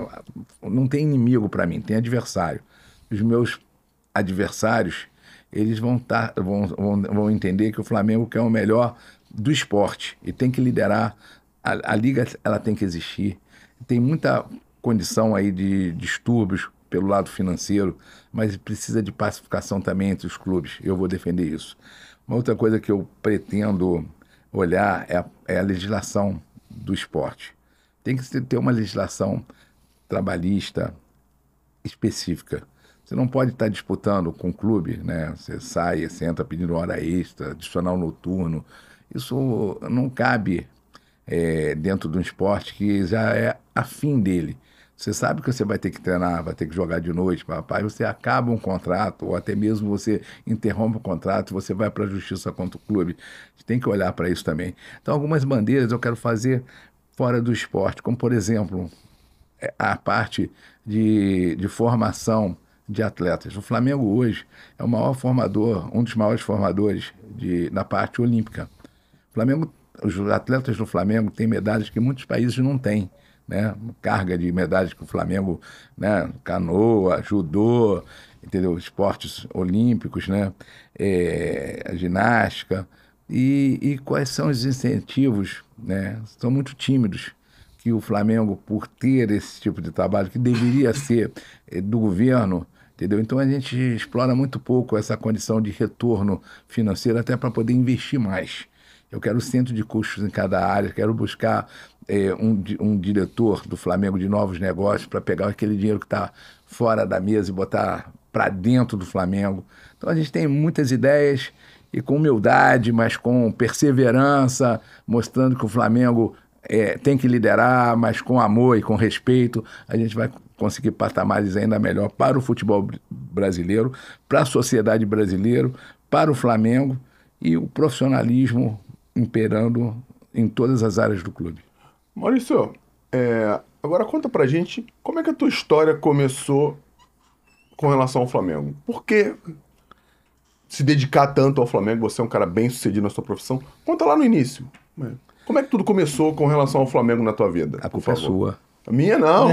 Não tem inimigo para mim, tem adversário. Os meus adversários, eles vão, tá, vão, vão, vão entender que o Flamengo quer o melhor do esporte e tem que liderar. A, a liga ela tem que existir. Tem muita condição aí de distúrbios pelo lado financeiro mas precisa de pacificação também entre os clubes. Eu vou defender isso. Uma outra coisa que eu pretendo olhar é a, é a legislação do esporte. Tem que ter uma legislação trabalhista específica. Você não pode estar disputando com o clube, né? Você sai, você entra pedindo hora extra, adicional noturno. Isso não cabe é, dentro de um esporte que já é afim dele. Você sabe que você vai ter que treinar, vai ter que jogar de noite, papai. Você acaba um contrato, ou até mesmo você interrompe o contrato, você vai para a justiça contra o clube. Tem que olhar para isso também. Então, algumas bandeiras eu quero fazer fora do esporte, como, por exemplo, é, a parte de, de formação de atletas. O Flamengo hoje é o maior formador, um dos maiores formadores de, na parte olímpica. O Flamengo, os atletas do Flamengo têm medalhas que muitos países não têm né? Carga de medalhas que o Flamengo, né? Canoa, judô, entendeu? Esportes olímpicos, né? É, ginástica. E, e quais são os incentivos, né? São muito tímidos que o Flamengo, por ter esse tipo de trabalho, que deveria ser eh, do governo, entendeu? Então a gente explora muito pouco essa condição de retorno financeiro até para poder investir mais eu quero centro de custos em cada área, quero buscar é, um, um diretor do Flamengo de novos negócios para pegar aquele dinheiro que está fora da mesa e botar para dentro do Flamengo. Então a gente tem muitas ideias e com humildade, mas com perseverança, mostrando que o Flamengo é, tem que liderar, mas com amor e com respeito, a gente vai conseguir patamares ainda melhor para o futebol brasileiro, para a sociedade brasileira, para o Flamengo e o profissionalismo imperando em todas as áreas do clube. Maurício, é, agora conta pra gente como é que a tua história começou com relação ao Flamengo. Por que se dedicar tanto ao Flamengo? Você é um cara bem sucedido na sua profissão. Conta lá no início. Né? Como é que tudo começou com relação ao Flamengo na tua vida? A culpa é sua. Minha não.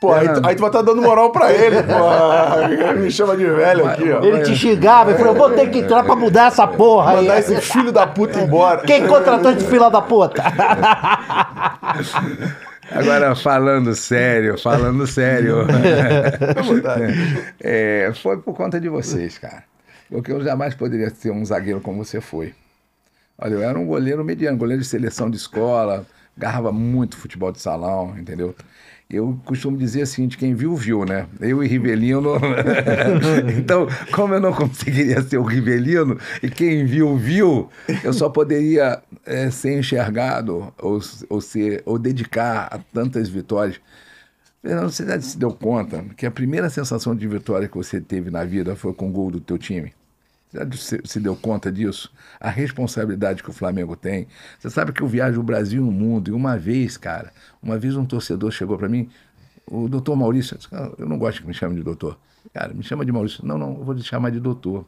pô, [laughs] aí, aí, tu vai estar tá dando moral pra ele, pô. [laughs] Me chama de velho aqui, ó. Ele te xingava e falou: vou ter que entrar pra mudar essa porra Mandar esse filho da puta embora. Quem contratou esse filho da puta? [laughs] Agora, falando sério, falando sério. é, foi por conta de vocês, cara. Porque eu jamais poderia ser um zagueiro como você foi. Olha, eu era um goleiro mediano, goleiro de seleção de escola. Garrava muito futebol de salão, entendeu? Eu costumo dizer assim, de quem viu, viu, né? Eu e Rivelino. [laughs] então, como eu não conseguiria ser o Rivelino, e quem viu, viu, eu só poderia é, ser enxergado ou, ou, ser, ou dedicar a tantas vitórias. Fernando, você já se deu conta que a primeira sensação de vitória que você teve na vida foi com o gol do teu time? Você se deu conta disso? A responsabilidade que o Flamengo tem. Você sabe que eu viajo o Brasil e o mundo. E uma vez, cara, uma vez um torcedor chegou para mim, o doutor Maurício. Eu, disse, ah, eu não gosto que me chame de doutor. Cara, me chama de Maurício. Não, não, eu vou te chamar de doutor.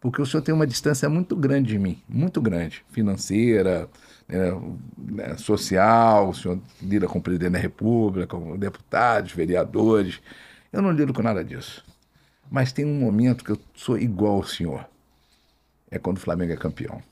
Porque o senhor tem uma distância muito grande de mim, muito grande, financeira, né, né social, o senhor lida com o presidente da República, com deputados, vereadores. Eu não lido com nada disso. Mas tem um momento que eu sou igual ao senhor é quando o Flamengo é campeão.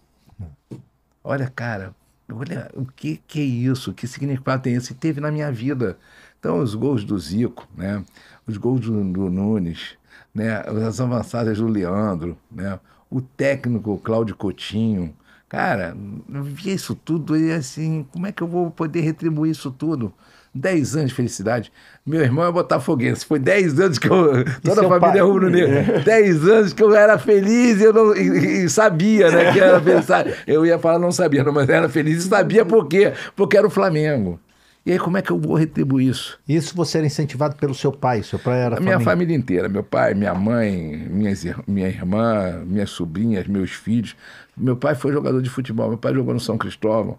Hum. Olha, cara, olha o que, que é isso, que significado tem esse? Teve na minha vida. Então, os gols do Zico, né? os gols do, do Nunes, né? as avançadas do Leandro, né? o técnico Cláudio Coutinho, Cara, eu via isso tudo e assim, como é que eu vou poder retribuir isso tudo? dez anos de felicidade. Meu irmão é botafoguense. Foi dez anos que eu. [laughs] Toda a família é pai? é rubro-negro. dez anos que eu era feliz e eu não, e, e sabia, né? Que era pensar Eu ia falar não sabia, não, mas era feliz e sabia por quê? Porque era o Flamengo. E aí, como é que eu vou retribuir isso? Isso você era incentivado pelo seu pai? Seu pai era a minha família... família inteira. Meu pai, minha mãe, minhas, minha irmã, minhas sobrinhas, meus filhos. Meu pai foi jogador de futebol. Meu pai jogou no São Cristóvão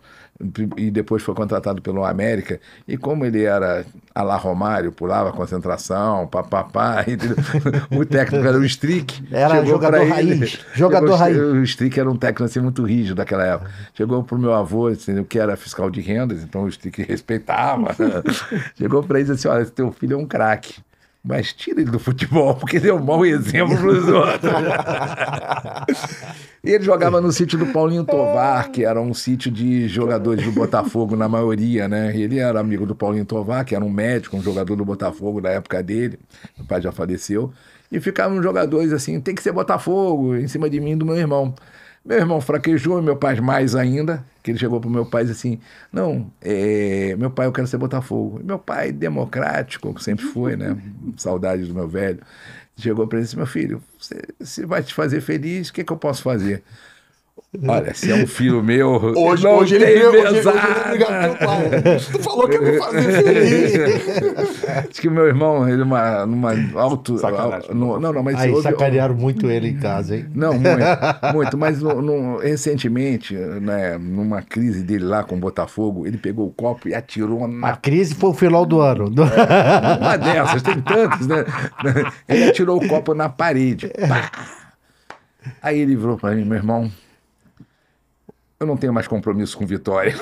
e depois foi contratado pelo América. E como ele era a la Romário, pulava concentração, papapá, [laughs] o técnico era o Strick. Era jogador raiz. [laughs] jogador chegou, raiz. O Strick era um técnico assim, muito rígido daquela época. Chegou para o meu avô, assim, que era fiscal de rendas, então o Strick [laughs] respeitava. chegou para ele e disse assim: Olha, teu filho é um craque mas tira ele do futebol, [laughs] porque deu é um mau exemplo para os outros. [laughs] ele jogava no sítio do Paulinho Tovar, que era um sítio de jogadores do Botafogo, na maioria, né? Ele era amigo do Paulinho Tovar, que era um médico, um jogador do Botafogo na época dele. Meu pai já faleceu. E ficavam jogadores assim: tem que ser Botafogo, em cima de mim e do meu irmão. Meu irmão fraquejou, e meu pai mais ainda, que ele chegou para o meu pai e disse assim, não, é, meu pai, eu quero ser Botafogo. Meu pai, democrático, que sempre foi, né? [laughs] Saudade do meu velho. Chegou para ele e disse, meu filho, você, você vai te fazer feliz, o que, que eu posso fazer? Olha, se é um filho meu. Hoje, não hoje, tem ele, veio, hoje, hoje obrigado pelo pai. Tu falou que eu vou fazer feliz. Acho que meu irmão, ele numa, numa alto. No, não, não, mas. Aí houve, sacanearam muito ele em casa, hein? Não, muito. [laughs] muito mas no, no, recentemente, né, numa crise dele lá com o Botafogo, ele pegou o copo e atirou na. A crise foi o final do ano. É, uma dessas, tem tantas, né? Ele atirou o copo na parede. Pá. Aí ele virou pra mim, meu irmão eu não tenho mais compromisso com Vitória.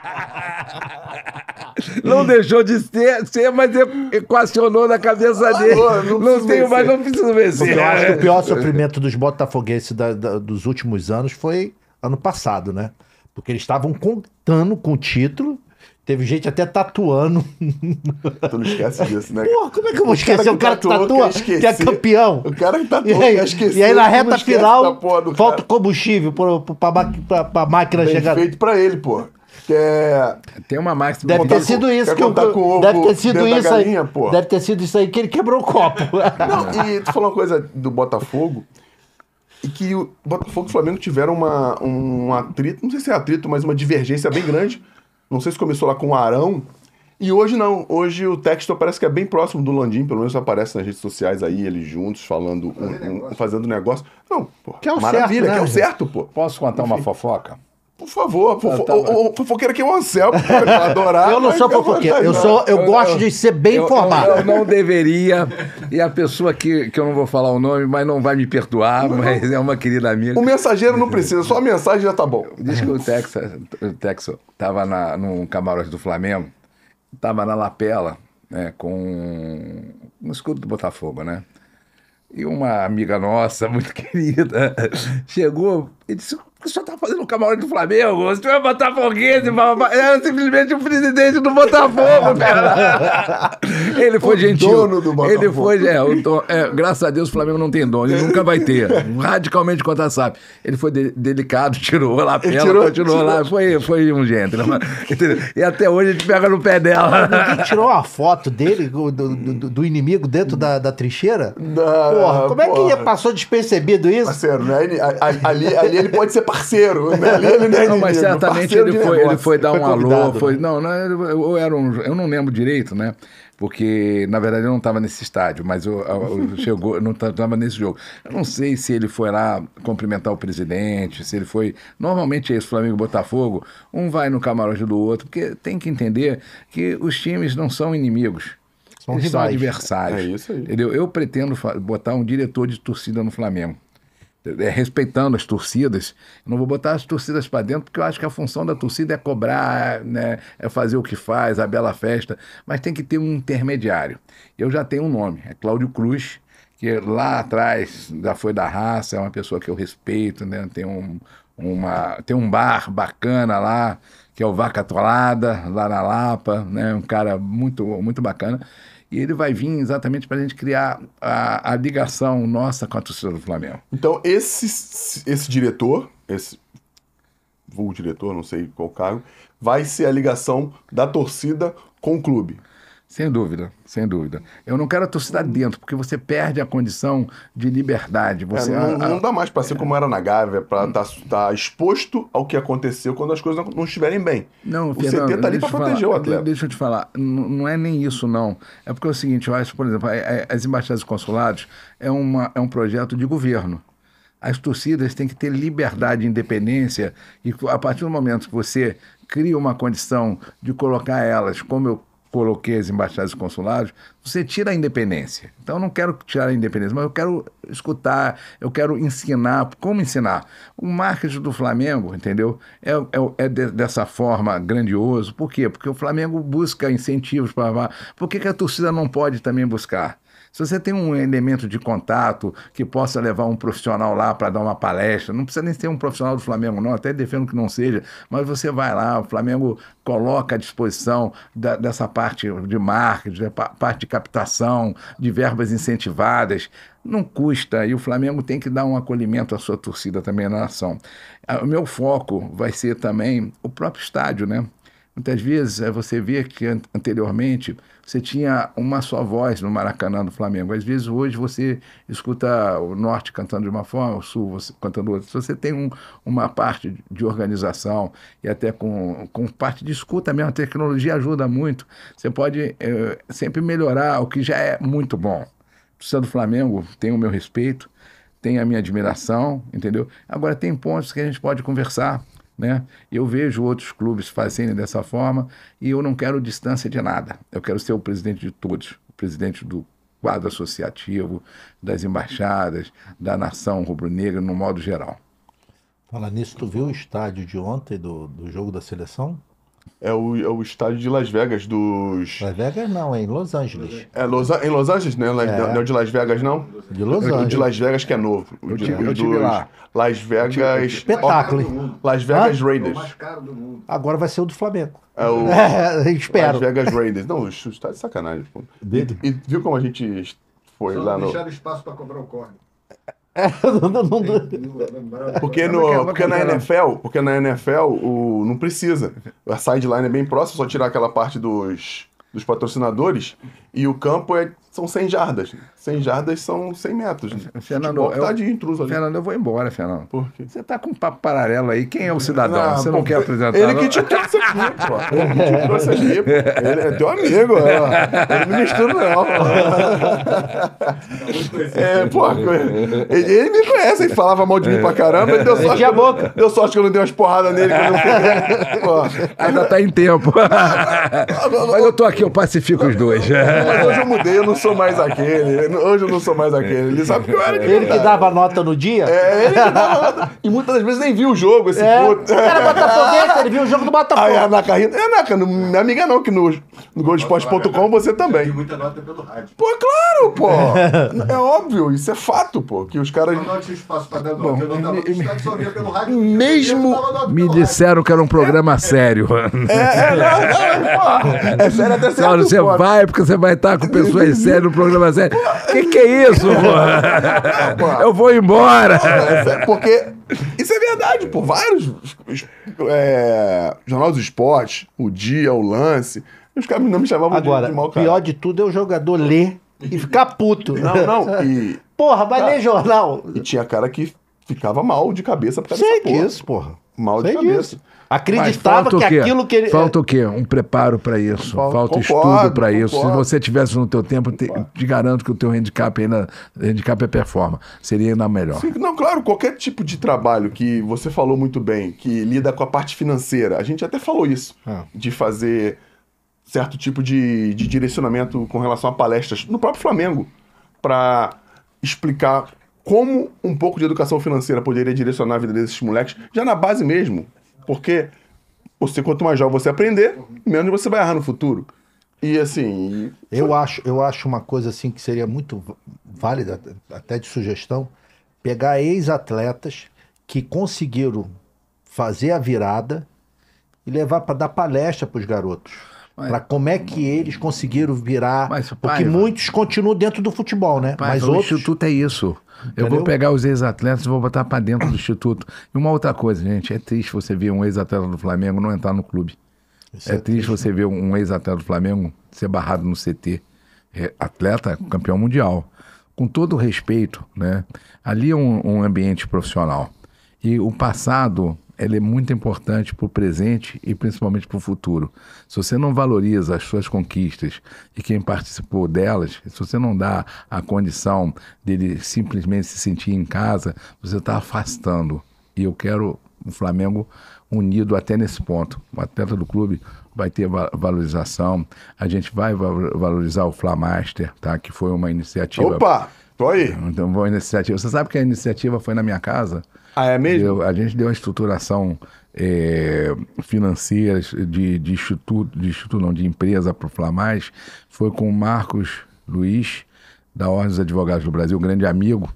[laughs] não deixou de ser, ser mas equacionou na cabeça dele. Ah, não, não tenho mais, não preciso vencer. Eu acho que o pior [laughs] sofrimento dos botafoguenses da, da, dos últimos anos foi ano passado, né? Porque eles estavam contando com o título Teve gente até tatuando. Tu não esquece disso, né? Porra, como é que eu vou esquecer? O cara que, o cara tatuou, que tatua, que é campeão. O cara que tatuou, e aí, quer esquecer. E aí na reta final, falta combustível pra, pra, pra, pra máquina Bem chegar. feito pra ele, pô. é... Tem uma máquina. Deve ter sido com, isso que eu, ovo, deve ter sido isso galinha, aí. Pô. Deve ter sido isso aí que ele quebrou o copo. [laughs] Não, e tu falou uma coisa do Botafogo e que o Botafogo e o Flamengo tiveram uma, um atrito, não sei se é atrito, mas uma divergência bem grande não sei se começou lá com o Arão. E hoje não. Hoje o texto parece que é bem próximo do Landim, pelo menos aparece nas redes sociais aí, eles juntos, falando, um, um, fazendo negócio. Não, pô. Que é o maravilha, certo, né, que é o né, certo, pô. Posso contar Enfim. uma fofoca? Por favor, fofo, ah, tá o, fofoqueiro aqui é o Anselmo, adorar. [laughs] eu não sou fofoqueiro, eu, sou, eu, eu gosto eu, de ser bem eu, informado. Eu, não deveria, e a pessoa que, que eu não vou falar o nome, mas não vai me perdoar, não. mas é uma querida amiga. O mensageiro não precisa, só a mensagem já tá bom. Diz que o Texas, Texas tava na, num camarote do Flamengo, tava na lapela, né, com um escudo do Botafogo, né? E uma amiga nossa, [laughs] muito querida, chegou e disse: que o senhor tá fazendo no camarote do Flamengo? Se tu é botafoguense, bababá. Era simplesmente o presidente do Botafogo, cara. [laughs] Ele foi o gentil. dono do Botafogo. Ele foi, é, o é, graças a Deus o Flamengo não tem dono, ele nunca vai ter. [laughs] Radicalmente contra sabe. Ele foi de, delicado, tirou a lapela, tirou, continuou tirou. lá. Foi, foi um gente. Né? E até hoje a gente pega no pé dela. Ele tirou a foto dele, do, do, do inimigo, dentro da, da trincheira? Não, porra, como porra. é que passou despercebido isso? Parceiro, né? Ali, ali ele pode ser parceiro, né? Ele, ele não, é não mas certamente ele foi, ele foi dar um alô, foi. Né? Não, não eu, era um, eu não lembro direito, né? Porque, na verdade, eu não estava nesse estádio, mas eu, eu [laughs] chegou, não estava nesse jogo. Eu não sei se ele foi lá cumprimentar o presidente, se ele foi. Normalmente é isso, Flamengo e Botafogo, um vai no camarote do outro, porque tem que entender que os times não são inimigos. São eles são adversários. É isso aí. Entendeu? Eu pretendo botar um diretor de torcida no Flamengo é, respeitando as torcidas. Eu não vou botar as torcidas para dentro, porque eu acho que a função da torcida é cobrar, né, é fazer o que faz, a bela festa, mas tem que ter um intermediário. Eu já tenho um nome, é Cláudio Cruz, que lá atrás já foi da raça, é uma pessoa que eu respeito, né, tem um, uma, tem um bar bacana lá, que é o Vaca Tolada lá na Lapa, né, um cara muito, muito bacana. E ele vai vir exatamente para a gente criar a, a, ligação nossa com a torcida do Flamengo. Então, esse, esse diretor, esse vulgo diretor, não sei qual cargo, vai ser a ligação da torcida com o clube. Sem dúvida, sem dúvida. Eu não quero a torcida dentro, porque você perde a condição de liberdade. Você é, não, a, a... não, dá mais para ser é. como era na Gávea, para estar hum. tá, tá exposto ao que aconteceu quando as coisas não, não estiverem bem. Não, o Fernando, CT tá ali para proteger falar, o atleta. Deixa eu te falar, não, não é nem isso não. É porque é o seguinte, eu acho, por exemplo, as embaixadas e consulados é, uma, é um projeto de governo as torcidas têm que ter liberdade e independência, e a partir do momento que você cria uma condição de colocar elas, como eu coloquei as embaixadas e consulados, você tira a independência. Então, eu não quero tirar a independência, mas eu quero escutar, eu quero ensinar. Como ensinar? O marketing do Flamengo, entendeu? É, é, é de, dessa forma grandioso. Por quê? Porque o Flamengo busca incentivos para. Por que, que a torcida não pode também buscar? Se você tem um elemento de contato que possa levar um profissional lá para dar uma palestra, não precisa nem ser um profissional do Flamengo, não, até defendo que não seja, mas você vai lá, o Flamengo coloca à disposição da, dessa parte de marketing, da parte de captação, de verbas incentivadas. Não custa, e o Flamengo tem que dar um acolhimento à sua torcida também na ação ah, O meu foco vai ser também o próprio estádio, né? Muitas vezes eh, você vê que anteriormente você tinha uma só voz no Maracanã do Flamengo. Às vezes hoje você escuta o norte cantando de uma forma, o sul cantando outra. Você tem um, uma parte de organização e até com, com parte de escuta mesmo. A tecnologia ajuda muito. Você pode é, sempre melhorar o que já é muito bom. Torcida do Flamengo tem o meu respeito, tem a minha admiração, entendeu? Agora tem pontos que a gente pode conversar né? Eu vejo outros clubes fazendo dessa forma e eu não quero distância de nada. Eu quero ser o presidente de todos, o presidente do quadro associativo, das embaixadas, da nação rubro-negra no modo geral. Fala nisso, tu viu o estádio de ontem do, do jogo da seleção? É o, é o estádio de Las Vegas dos. Las Vegas não, é em Los Angeles. É Los, em Los Angeles, né? É. Não é o de Las Vegas, não? De Los Angeles. É o de Las Vegas que é novo. O de, eu tive, eu tive lá. Las Vegas. Espetáculo. Las Vegas Hã? Raiders. É o mais caro do mundo. Agora vai ser o do Flamengo. É o. É, [laughs] espero. Las Vegas Raiders. Não, o estádio de sacanagem. Pô. E, e viu como a gente foi Só lá no. Deixaram espaço para cobrar o corre. É, não, não, não. Porque, no, é, porque na NFL, porque na NFL o, não precisa. A sideline é bem próxima, só tirar aquela parte dos, dos patrocinadores. E o campo é, são 100 jardas. 100 jardas são 100 metros. Fernando, tá eu, tá de intruso ali. Fernando, eu vou embora, Fernando. Por quê? Você tá com um papo paralelo aí. Quem é o cidadão? Ah, você não pô, quer apresentar? Ele não? que te trouxe aqui, pô. Ele que te [laughs] trouxe aqui. Pô. Ele é teu amigo. É, ó. Ele me mistura, não. É, é, pô. Ele, ele, me conhece. Ele falava mal de mim pra caramba. Ele deu sorte. Que a boca. Deu sorte que eu não dei umas porradas nele. Quando eu... Ainda tá em tempo. [laughs] Mas eu tô aqui, eu pacifico os dois. Mas hoje eu mudei, eu não sou mais aquele. Hoje eu não sou mais aquele. Ele sabe que eu era aquele. Ele que dava nota no dia? É, ele que dava nota. E muitas das vezes nem viu o jogo, esse é. puto. O cara botafoguense, ele viu o jogo do Botafogo. Aí a Naka rindo. É, Naka, não me é amiga não, que no, no você também. muita nota pelo rádio. Pô, é claro, pô. É óbvio, isso é fato, pô. Que os caras. Eu não tinha espaço pra dar nota. só via pelo rádio. Mesmo. Me disseram que era um programa sério. É, é, não, não, pô. É sério até certo. Você vai porque você vai vai estar com pessoas sérias no programa sério. O que, que é isso, porra? [laughs] Eu vou embora. É porque isso é verdade, pô. Vários é, jornal esporte o dia, o lance, os caras não me chamavam Agora, de, mal cara. pior de tudo é o jogador ler e ficar puto. Não, não. E, [laughs] porra, vai ler jornal. E tinha cara que ficava mal de cabeça por causa Sei disso, porra. Mal Sei de cabeça. Disso. Acreditava que aquilo que ele. Falta o quê? Um preparo para isso. Falta, falta concordo, estudo para isso. Se você tivesse no teu tempo, te, te garanto que o teu handicap ainda. Handicap é performance. Seria ainda melhor. Sim, não, claro, qualquer tipo de trabalho que você falou muito bem, que lida com a parte financeira. A gente até falou isso. É. De fazer certo tipo de, de direcionamento com relação a palestras no próprio Flamengo. para explicar como um pouco de educação financeira poderia direcionar a vida desses moleques, já na base mesmo. Porque você, quanto mais jovem você aprender, menos você vai errar no futuro. E assim. E... Eu, acho, eu acho uma coisa assim que seria muito válida, até de sugestão, pegar ex-atletas que conseguiram fazer a virada e levar para dar palestra para os garotos para como é que eles conseguiram virar. Mas, pai, porque muitos continuam dentro do futebol, né? Pai, mas o Instituto é isso. Entendeu? Eu vou pegar os ex-atletas e vou botar para dentro do Instituto. E uma outra coisa, gente, é triste você ver um ex-atleta do Flamengo não entrar no clube. é, é triste, triste você ver um ex-atleta do Flamengo ser barrado no CT. É atleta, campeão mundial. Com todo respeito, né? Ali é um, um ambiente profissional. E o passado ela é muito importante para o presente e principalmente para o futuro. Se você não valoriza as suas conquistas e quem participou delas, se você não dá a condição dele simplesmente se sentir em casa, você está afastando. E eu quero o Flamengo unido até nesse ponto. O atleta do clube vai ter valorização, a gente vai valorizar o Flamaster, tá? que foi uma iniciativa. Opa! Tô aí! Então, boa iniciativa. Você sabe que a iniciativa foi na minha casa? Ah, é mesmo? Deu, a gente deu uma estruturação é, financeira de, de, instituto, de instituto não, de empresa para o Flamais, foi com o Marcos Luiz, da Ordem dos Advogados do Brasil, um grande amigo,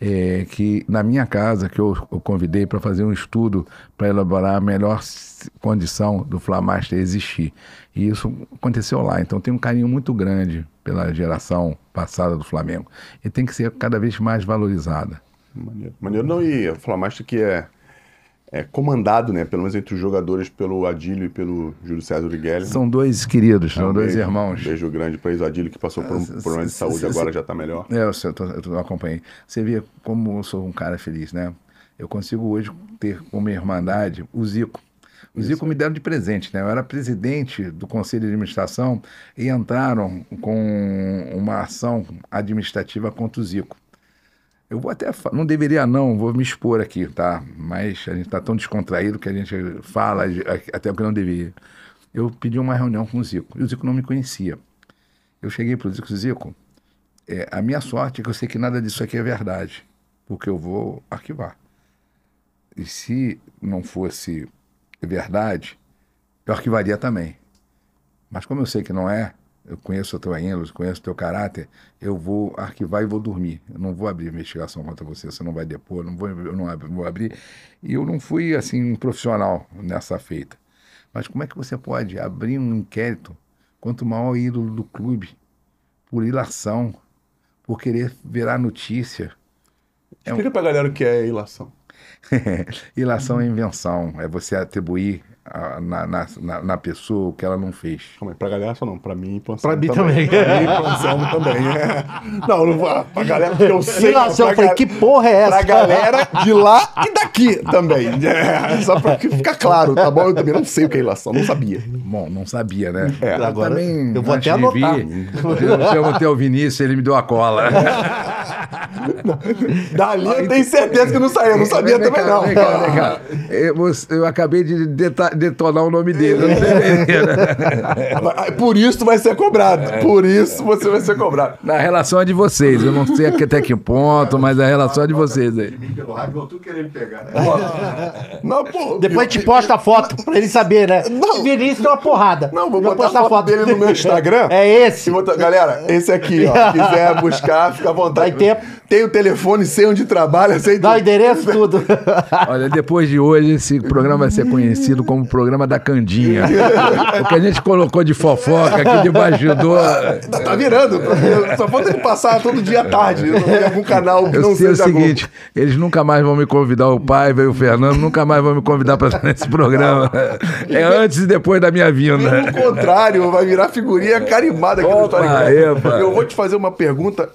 é, que na minha casa, que eu, eu convidei para fazer um estudo para elaborar a melhor condição do ter existir. E isso aconteceu lá. Então tem um carinho muito grande pela geração passada do Flamengo. E tem que ser cada vez mais valorizada. Maneiro. Maneiro não, e o Flamengo que é, é comandado, né? Pelo menos entre os jogadores, pelo Adílio e pelo Júlio César Righelli. São dois queridos, são dois irmãos. Um beijo grande para O Adílio que passou por um ah, problema de saúde agora já está melhor. É, eu, eu, eu acompanhei. Você vê como eu sou um cara feliz, né? Eu consigo hoje ter como irmandade o Zico. O Zico Isso. me deram de presente, né? Eu era presidente do conselho de administração e entraram com uma ação administrativa contra o Zico. Eu vou até. Não deveria, não, vou me expor aqui, tá? Mas a gente está tão descontraído que a gente fala até o que não deveria. Eu pedi uma reunião com o Zico, e o Zico não me conhecia. Eu cheguei para o Zico, Zico, é, a minha sorte é que eu sei que nada disso aqui é verdade, porque eu vou arquivar. E se não fosse verdade, eu arquivaria também. Mas como eu sei que não é, eu conheço a tua índole, conheço o teu caráter, eu vou arquivar e vou dormir. Eu não vou abrir investigação contra você, você não vai depor, não vou, eu não vou abrir. E eu não fui, assim, um profissional nessa feita. Mas como é que você pode abrir um inquérito quanto o maior ídolo do clube por ilação, por querer virar notícia? Explica é um... pra galera o que é ilação. [laughs] ilação é invenção, é você atribuir na, na, na, na pessoa o que ela não fez. Calma aí, pra galera só não, pra mim e pro Pra mim também. também. pra mim e pro também. É. Não, não pra galera, porque eu sei. Lá, eu falei, que porra é essa? Pra galera de lá e daqui também. É, só pra ficar claro, tá bom? Eu também não sei o que é ilação, não sabia. Bom, não sabia, né? É. Agora, eu, também, eu vou até anotar. eu chamo até o Vinícius, ele me deu a cola. [laughs] Dali eu tenho certeza que não saiu, eu não sabia vem também cá, não. Vem cá, vem cá. Eu, eu acabei de detonar o nome dele. [laughs] Por isso vai ser cobrado. Por isso você vai ser cobrado. Na relação é de vocês. Eu não sei até que ponto, mas a relação é de vocês aí. Não, pô, Depois te posta a foto pra ele saber, né? Não. Vinícius deu uma porrada. Não, vou, vou botar a foto, foto dele no meu Instagram. É esse. Galera, esse aqui, ó. Quiser buscar, fica à vontade. Vai ter. Tem o telefone, sei onde trabalha, sei Dá o endereço, tudo. [laughs] Olha, depois de hoje, esse programa vai ser conhecido como programa da Candinha. o que a gente colocou de fofoca aqui de do tá, tá virando. Só falta ele passar todo dia à tarde em algum canal que Eu não sei seja o seguinte, Globo. eles nunca mais vão me convidar, o pai, veio o Fernando, nunca mais vão me convidar para estar nesse programa. É antes e depois da minha vinda. Pelo contrário, vai virar figurinha carimbada aqui Opa, no Story. Eu vou te fazer uma pergunta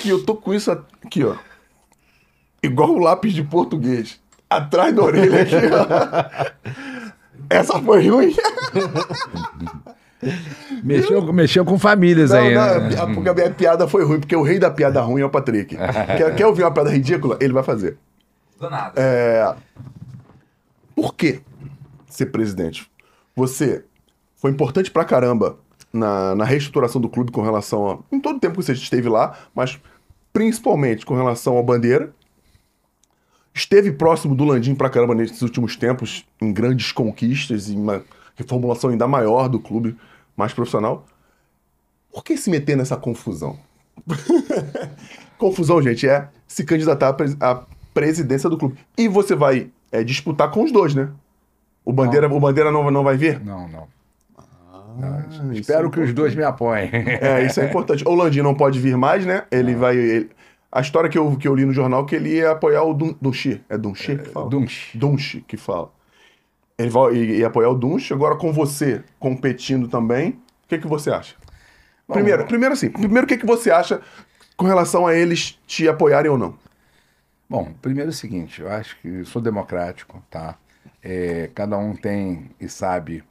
que eu tô com isso aqui, ó. Igual o lápis de português. Atrás da orelha aqui, ó. [laughs] Essa foi ruim. Mexeu, mexeu com famílias não, aí. Não, né? É a, a, minha piada foi ruim, porque o rei da piada ruim é o Patrick. [laughs] quer, quer ouvir uma piada ridícula? Ele vai fazer. Do nada. É... Por que ser presidente? Você foi importante pra caramba na, na reestruturação do clube com relação a. Em todo o tempo que você esteve lá, mas principalmente com relação ao bandeira. Esteve próximo do Landim pra caramba nesses últimos tempos, em grandes conquistas, em uma reformulação ainda maior do clube, mais profissional. Por que se meter nessa confusão? [laughs] confusão, gente, é se candidatar à presidência do clube. E você vai é, disputar com os dois, né? O Bandeira, não. O bandeira não, não vai vir? Não, não. Ah, ah é espero é que os dois me apoiem. [laughs] É, isso é importante. O Landim não pode vir mais, né? Ele ah. vai. Ele... A história que eu, que eu li no jornal é que ele ia apoiar o Dunchi. É Dunchi que é, fala? Dunchi. Dunchi que fala. Ele vai, ia, apoiar o Dunchi. Agora, com você competindo também, o que, é que você acha? Bom, primeiro, primeiro assim, primeiro o que, que você acha com relação a eles te apoiarem ou não? Bom, primeiro é o seguinte, eu acho que sou democrático, tá? É, cada um tem e sabe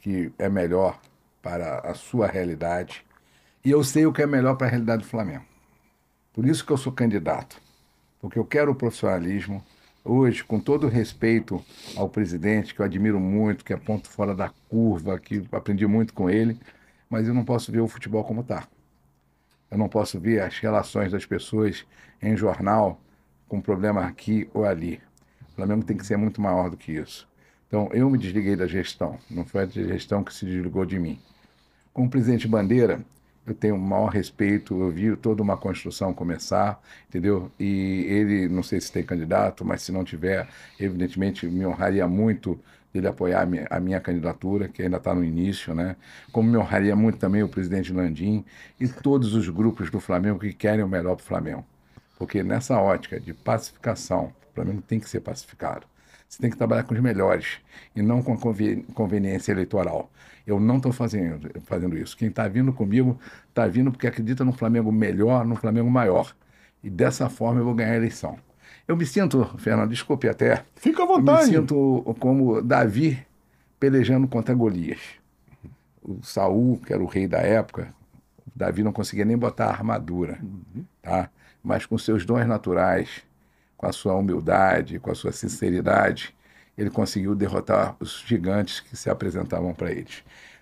que é melhor para a sua realidade. E eu sei o que é melhor para a realidade do Flamengo. Por isso que eu sou candidato. Porque eu quero o profissionalismo. Hoje, com todo respeito ao presidente, que eu admiro muito, que é ponto fora da curva, que aprendi muito com ele, mas eu não posso ver o futebol como está. Eu não posso ver as relações das pessoas em jornal com problema aqui ou ali. O Flamengo tem que ser muito maior do que isso. Então, eu me desliguei da gestão, não foi a gestão que se desligou de mim. Com o presidente Bandeira, eu tenho o maior respeito, eu vi toda uma construção começar, entendeu? E ele, não sei se tem candidato, mas se não tiver, evidentemente me honraria muito ele apoiar a minha, a minha candidatura, que ainda está no início, né? Como me honraria muito também o presidente Landim e todos os grupos do Flamengo que querem o melhor para o Flamengo. Porque nessa ótica de pacificação, o Flamengo tem que ser pacificado. Você tem que trabalhar com os melhores e não com a conveniência eleitoral. Eu não estou fazendo, fazendo isso. Quem está vindo comigo está vindo porque acredita no Flamengo melhor, no Flamengo maior. E dessa forma eu vou ganhar a eleição. Eu me sinto, Fernando, desculpe até. Fica à vontade. Eu me sinto como Davi pelejando contra Golias. O Saul, que era o rei da época, Davi não conseguia nem botar armadura, uhum. tá? Mas com seus dons naturais, com a sua humildade, com a sua sinceridade, ele conseguiu derrotar os gigantes que se apresentavam para ele.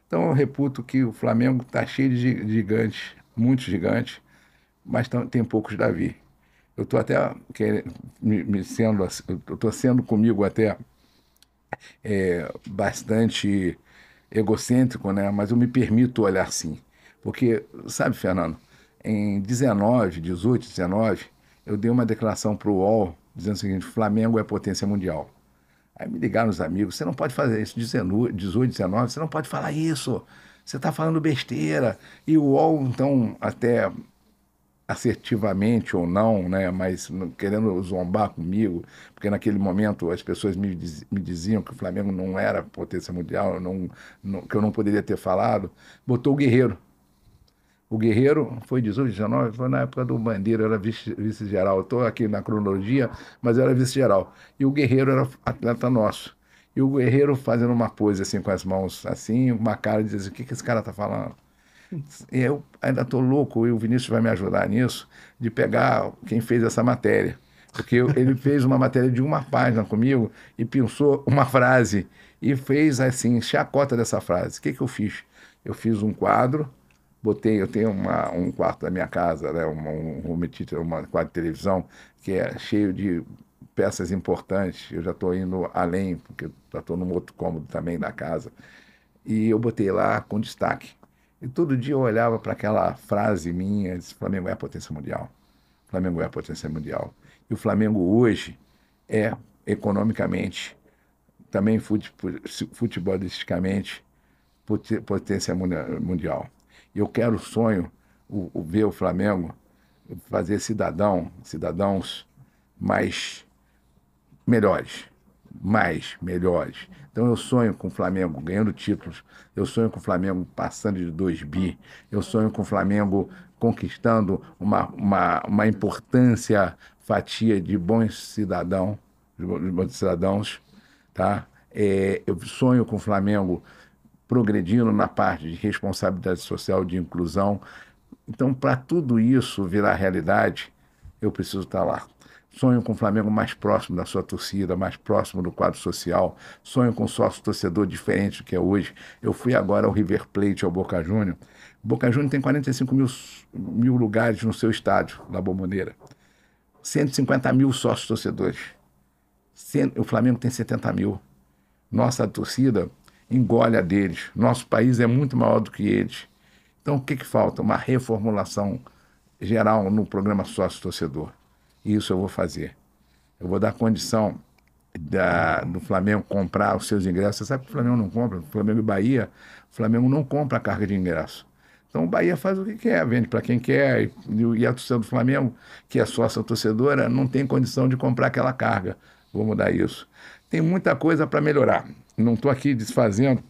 Então eu reputo que o Flamengo está cheio de gigantes, muitos gigantes, mas tem poucos Davi. Eu estou até me, me sendo, eu tô sendo comigo até é, bastante egocêntrico, né? Mas eu me permito olhar assim, porque sabe, Fernando, em 19, 18, 19 eu dei uma declaração para o UOL dizendo o seguinte: Flamengo é potência mundial. Aí me ligaram os amigos: você não pode fazer isso, 18, 19, você não pode falar isso, você está falando besteira. E o UOL, então, até assertivamente ou não, né, mas querendo zombar comigo, porque naquele momento as pessoas me, diz, me diziam que o Flamengo não era potência mundial, não, não, que eu não poderia ter falado, botou o Guerreiro. O Guerreiro foi 18, 19, foi na época do Bandeira, era vice-geral. Estou aqui na cronologia, mas era vice-geral. E o Guerreiro era atleta nosso. E o Guerreiro fazendo uma pose assim com as mãos assim, uma cara de o que, que esse cara tá falando? E eu ainda estou louco, e o Vinícius vai me ajudar nisso, de pegar quem fez essa matéria. Porque ele fez uma matéria de uma página comigo e pensou uma frase e fez assim, chacota dessa frase. O que, que eu fiz? Eu fiz um quadro botei, eu tenho uma, um quarto da minha casa, né, um um home theater, uma quadra de televisão, que é cheio de peças importantes. Eu já estou indo além, porque já estou num outro cômodo também da casa. E eu botei lá com destaque. E todo dia eu olhava para aquela frase minha, disse, Flamengo é a potência mundial. Flamengo é a potência mundial. E o Flamengo hoje é economicamente, também futebolisticamente, potência mundial eu quero o sonho, o, o ver o Flamengo fazer cidadão, cidadãos mais melhores, mais melhores. Então eu sonho com o Flamengo ganhando títulos, eu sonho com o Flamengo passando de 2 bi, eu sonho com o Flamengo conquistando uma, uma, uma importância fatia de bons cidadãos, de bons cidadãos, tá? É, eu sonho com o Flamengo progredindo na parte de responsabilidade social, de inclusão. Então, para tudo isso virar realidade, eu preciso estar tá lá. Sonho com o Flamengo mais próximo da sua torcida, mais próximo do quadro social. Sonho com um sócio torcedor diferente do que é hoje. Eu fui agora ao River Plate, ao Boca Júnior. Boca Júnior tem 45 mil, mil lugares no seu estádio, na Bomboneira. 150 mil sócios torcedores. O Flamengo tem 70 mil. Nossa torcida engole a deles. Nosso país é muito maior do que eles. Então, o que, que falta? Uma reformulação geral no programa sócio-torcedor. E isso eu vou fazer. Eu vou dar condição da, do Flamengo comprar os seus ingressos. Você sabe que o Flamengo não compra? O Flamengo e Bahia, o Flamengo não compra a carga de ingresso. Então o Bahia faz o que quer, vende para quem quer, e, e a torcida do Flamengo, que é sócia torcedora, não tem condição de comprar aquela carga. Vou mudar isso. Tem muita coisa para melhorar não estou aqui desfazendo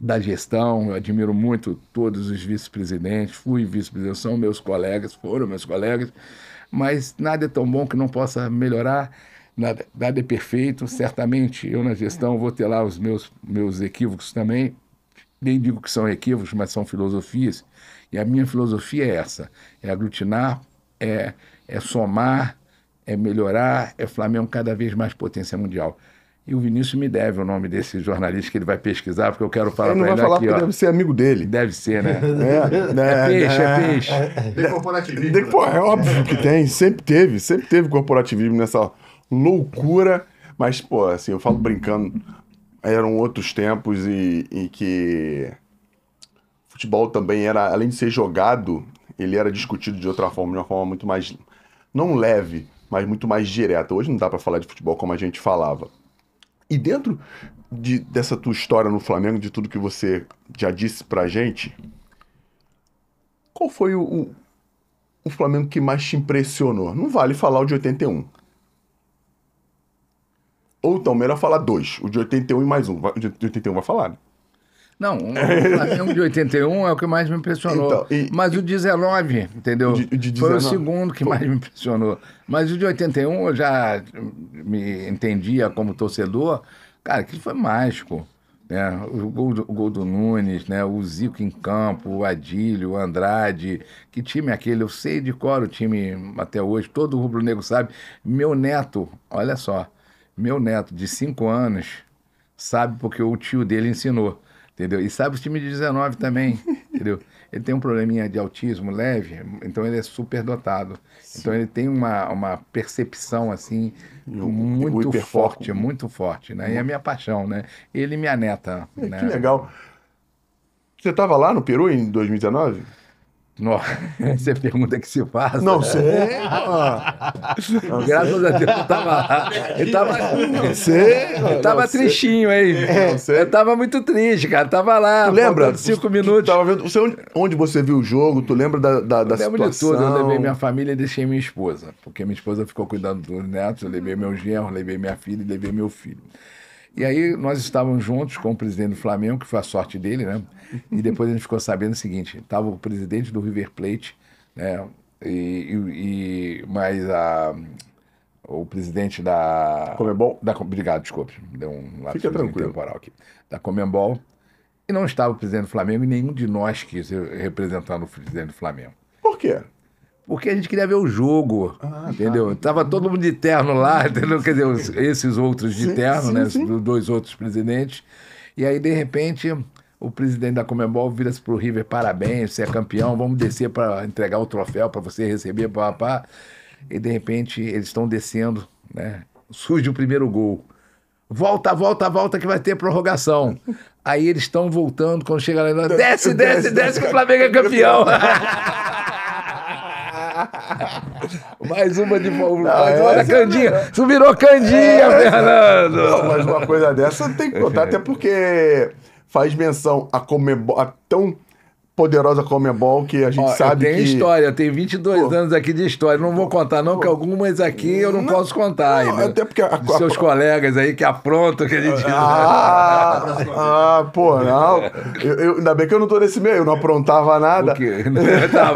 da gestão, eu admiro muito todos os vice-presidentes, fui vice-presidente, são meus colegas, foram meus colegas, mas nada é tão bom que não possa melhorar, nada, nada é perfeito, certamente eu na gestão vou ter lá os meus, meus equívocos também, nem digo que são equívocos, mas são filosofias, e a minha filosofia é essa, é aglutinar, é, é somar, é melhorar, é Flamengo cada vez mais potência mundial. E o Vinícius me deve o nome desse jornalista que ele vai pesquisar, porque eu quero falar para ele. Ele não vai falar aqui, porque ó. deve ser amigo dele. Deve ser, né? [laughs] é, é, né, peixe, é, né. peixe. Tem corporativismo. Né? pô, é óbvio que tem, sempre teve, sempre teve corporativismo nessa loucura. Mas, pô, assim, eu falo brincando, eram outros tempos e, e que futebol também era, além de ser jogado, ele era discutido de outra forma, de uma forma muito mais, não leve, mas muito mais direta. Hoje não dá para falar de futebol como a gente falava. E dentro de, dessa tua história no Flamengo, de tudo que você já disse pra gente, qual foi o, o, o Flamengo que mais te impressionou? Não vale falar o de 81. Ou então, melhor falar dois. O de 81 e mais um. O de 81 vai falar, né? Não, o Flamengo de 81 é o que mais me impressionou. Então, e, Mas o 19, entendeu? De, de 19. Foi o segundo que mais me impressionou. Mas o de 81 eu já me entendia como torcedor. Cara, que foi mágico. né? o, gol do, o gol do Nunes, né? o Zico em campo, o Adílio, o Andrade. Que time é aquele? Eu sei de cor o time até hoje, todo rubro-negro sabe. Meu neto, olha só, meu neto de 5 anos sabe porque o tio dele ensinou entendeu? E sabe os times de 19 também, [laughs] entendeu? Ele tem um probleminha de autismo leve, então ele é super dotado. Sim. Então ele tem uma, uma percepção assim muito forte, né? muito forte, né? E é a minha paixão, né? Ele minha neta. É, né? Que legal. Você estava lá no Peru em 2019? Nossa, [laughs] essa é a pergunta que se faz. Não né? sei. [laughs] Não Graças sei. a Deus eu tava. Eu tava, não sei, eu tava não tristinho, é, sei. eu tava muito triste, cara. Eu tava lá. lembra? Cinco minutos. Tava vendo, você, onde você viu o jogo? Tu lembra da, da, da eu lembro situação? de tudo. Eu levei minha família e deixei minha esposa. Porque minha esposa ficou cuidando dos netos. Eu levei meus genros, levei minha filha e levei meu filho. E aí nós estávamos juntos com o presidente do Flamengo, que foi a sorte dele, né? E [laughs] depois a gente ficou sabendo o seguinte: estava o presidente do River Plate, né? E, e, e a, o presidente da. Comembol? Da, obrigado, desculpe. Deu um lapso Fica tranquilo. temporal aqui. Da Comembol. E não estava o presidente do Flamengo e nenhum de nós quis representar o presidente do Flamengo. Por quê? porque a gente queria ver o jogo, ah, tá. entendeu? Tá. Tava todo mundo de terno lá, [laughs] entendeu? Quer dizer, esses outros de sim, terno, sim, né? Sim. Dois outros presidentes. E aí, de repente, o presidente da Comembol vira-se pro River, parabéns, você é campeão, vamos descer para entregar o troféu para você receber, papá. E de repente, eles estão descendo, né? Surge o primeiro gol. Volta, volta, volta que vai ter prorrogação. Aí eles estão voltando, quando chega lá, desce, [laughs] desce, desce, desce que o Flamengo é campeão. [laughs] [laughs] mais uma de Fórmula 1. É Candinha. Não. Tu virou Candinha, é, é, Fernando. Não, mas uma coisa dessa tem que contar, até porque faz menção a, comer a tão poderosa Comebol é que a gente Ó, sabe Tem que... história, tem 22 Pô. anos aqui de história. Não vou contar não, Pô. que algumas aqui eu não, não posso contar não, ainda. Até porque... A, a, seus a... colegas aí que aprontam que ele diz. Ah, [laughs] ah pô, não. Eu, eu, ainda bem que eu não tô nesse meio, eu não aprontava nada. [laughs] tá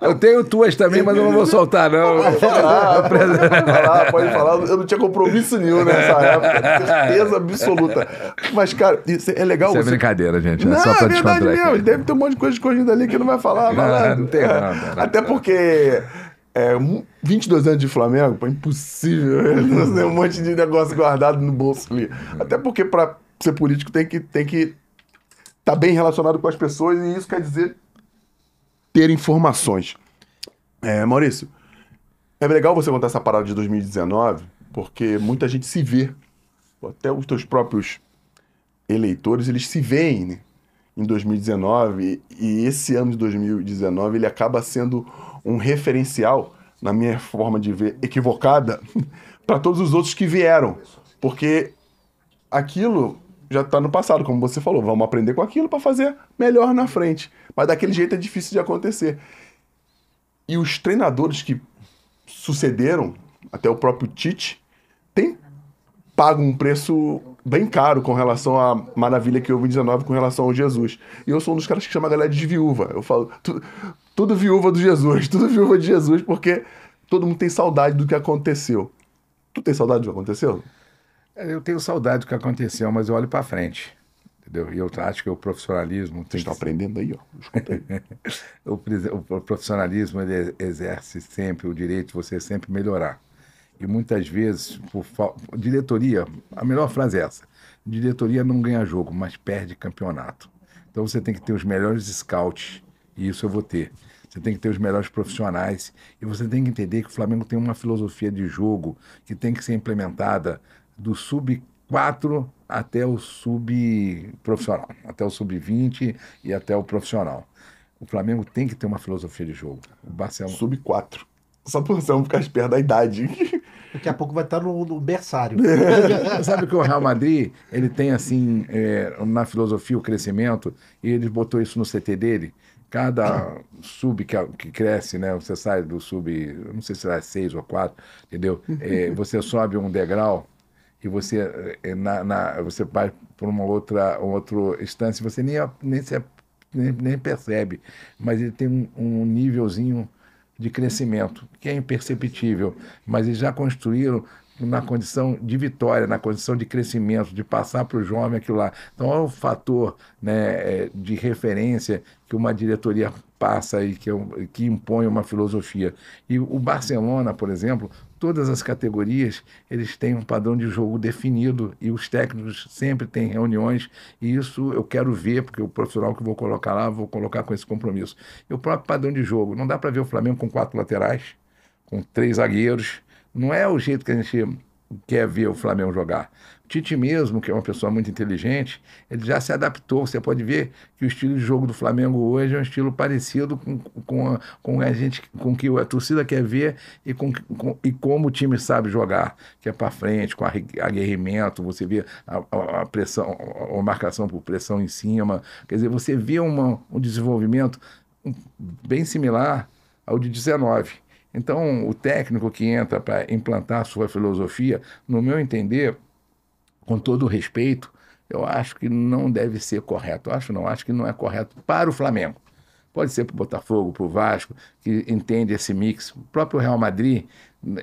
bom. Eu tenho tuas também, mas eu não vou soltar não. Pode falar, pode falar, pode falar. Eu não tinha compromisso nenhum nessa época, certeza absoluta. Mas, cara, é legal... Isso é você... é brincadeira, gente. Não, é só pra é verdade mesmo deve ter um monte de coisa escondida ali que não vai falar, não, não tem nada. Até porque é, 22 anos de Flamengo, pô, impossível Tem [laughs] ter um monte de negócio guardado no bolso ali. Até porque para ser político tem que estar tem que tá bem relacionado com as pessoas e isso quer dizer ter informações. É, Maurício, é legal você contar essa parada de 2019, porque muita gente se vê, até os teus próprios eleitores, eles se veem, né? em 2019 e esse ano de 2019 ele acaba sendo um referencial na minha forma de ver equivocada [laughs] para todos os outros que vieram, porque aquilo já está no passado, como você falou, vamos aprender com aquilo para fazer melhor na frente, mas daquele jeito é difícil de acontecer. E os treinadores que sucederam, até o próprio Tite, tem pago um preço bem caro com relação à maravilha que houve em 19 com relação ao Jesus. E eu sou um dos caras que chama a galera de viúva. Eu falo, tu, tudo viúva do Jesus, [laughs] tudo viúva de Jesus, porque todo mundo tem saudade do que aconteceu. Tu tem saudade do que aconteceu? É, eu tenho saudade do que aconteceu, mas eu olho para frente. Entendeu? E eu acho que o profissionalismo. Vocês estão aprendendo aí, ó. [laughs] o profissionalismo ele exerce sempre o direito de você sempre melhorar. E muitas vezes, por diretoria, a melhor frase é essa: diretoria não ganha jogo, mas perde campeonato. Então você tem que ter os melhores scouts, e isso eu vou ter. Você tem que ter os melhores profissionais e você tem que entender que o Flamengo tem uma filosofia de jogo que tem que ser implementada do sub 4 até o sub profissional, até o sub 20 e até o profissional. O Flamengo tem que ter uma filosofia de jogo. O Barcelona sub 4. Só por não ficar esperto da idade. Daqui a pouco vai estar no, no berçário. É. [laughs] Sabe que o Real Madrid, ele tem assim, é, na filosofia, o crescimento, e ele botou isso no CT dele. Cada sub que, que cresce, né? Você sai do sub, não sei se será é seis ou quatro, entendeu? É, você sobe um degrau e você, é, na, na, você vai para uma outra, uma outra instância, você nem, nem, nem, nem percebe, mas ele tem um, um nívelzinho de crescimento, que é imperceptível, mas eles já construíram na condição de vitória, na condição de crescimento, de passar para o jovem aquilo lá. Então é um fator né, é, de referência que uma diretoria passa e que, é que impõe uma filosofia. E o Barcelona, por exemplo, todas as categorias eles têm um padrão de jogo definido e os técnicos sempre têm reuniões e isso eu quero ver porque o profissional que vou colocar lá vou colocar com esse compromisso. E o próprio padrão de jogo não dá para ver o Flamengo com quatro laterais, com três zagueiros. Não é o jeito que a gente quer ver o Flamengo jogar. O Tite mesmo, que é uma pessoa muito inteligente, ele já se adaptou. Você pode ver que o estilo de jogo do Flamengo hoje é um estilo parecido com, com, a, com a gente, com que a torcida quer ver e, com, com e como o time sabe jogar, que é para frente, com aguerrimento, você vê a, a, a pressão, a marcação por pressão em cima. Quer dizer, você vê uma, um desenvolvimento bem similar ao de 19 então, o técnico que entra para implantar sua filosofia, no meu entender, com todo o respeito, eu acho que não deve ser correto. Eu acho não, acho que não é correto para o Flamengo. Pode ser para o Botafogo, para o Vasco, que entende esse mix. O próprio Real Madrid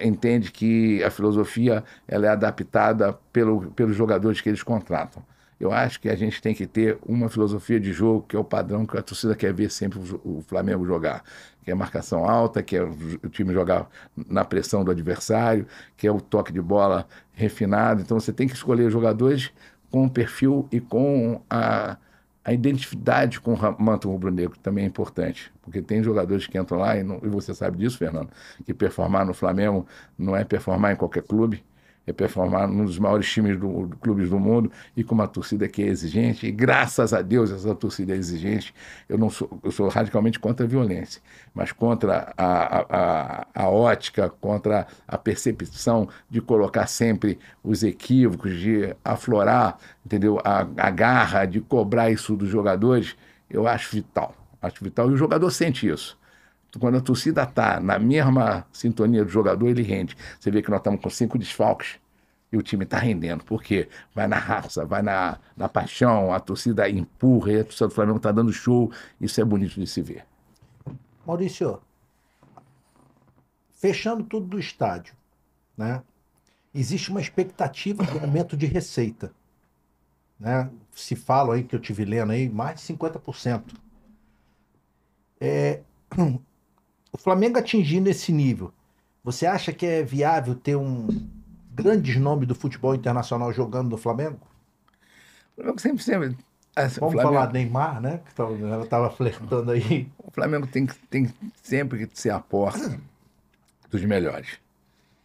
entende que a filosofia ela é adaptada pelo, pelos jogadores que eles contratam. Eu acho que a gente tem que ter uma filosofia de jogo que é o padrão que a torcida quer ver sempre o Flamengo jogar, que é marcação alta, que é o time jogar na pressão do adversário, que é o toque de bola refinado. Então você tem que escolher jogadores com o perfil e com a, a identidade com o manto rubro-negro também é importante, porque tem jogadores que entram lá, e, não, e, você sabe disso, Fernando, que performar no Flamengo não é performar em qualquer clube, é performar num dos maiores times do, do, clubes do mundo e com uma torcida que é exigente. E graças a Deus essa torcida é exigente. Eu não sou, eu sou radicalmente contra a violência, mas contra a, a, a ótica, contra a percepção de colocar sempre os equívocos, de aflorar, entendeu? A, a garra de cobrar isso dos jogadores. Eu acho vital, acho vital e o jogador sente isso. Quando a torcida está na mesma sintonia do jogador, ele rende. Você vê que nós estamos com cinco desfalques e o time está rendendo. Por quê? Vai na raça, vai na, na paixão, a torcida empurra, a torcida do Flamengo está dando show. Isso é bonito de se ver. Maurício, fechando tudo do estádio, né? existe uma expectativa de aumento de receita. Né? Se fala aí que eu tive lendo aí, mais de 50%. É, [clears throat] o Flamengo atingindo esse nível, você acha que é viável ter um grande nome do futebol internacional jogando no Flamengo? O Flamengo sempre, sempre. Assim, Vamos Flamengo... falar Neymar, né? Que ela estava flertando aí. O Flamengo tem, tem sempre que ser a porta dos melhores.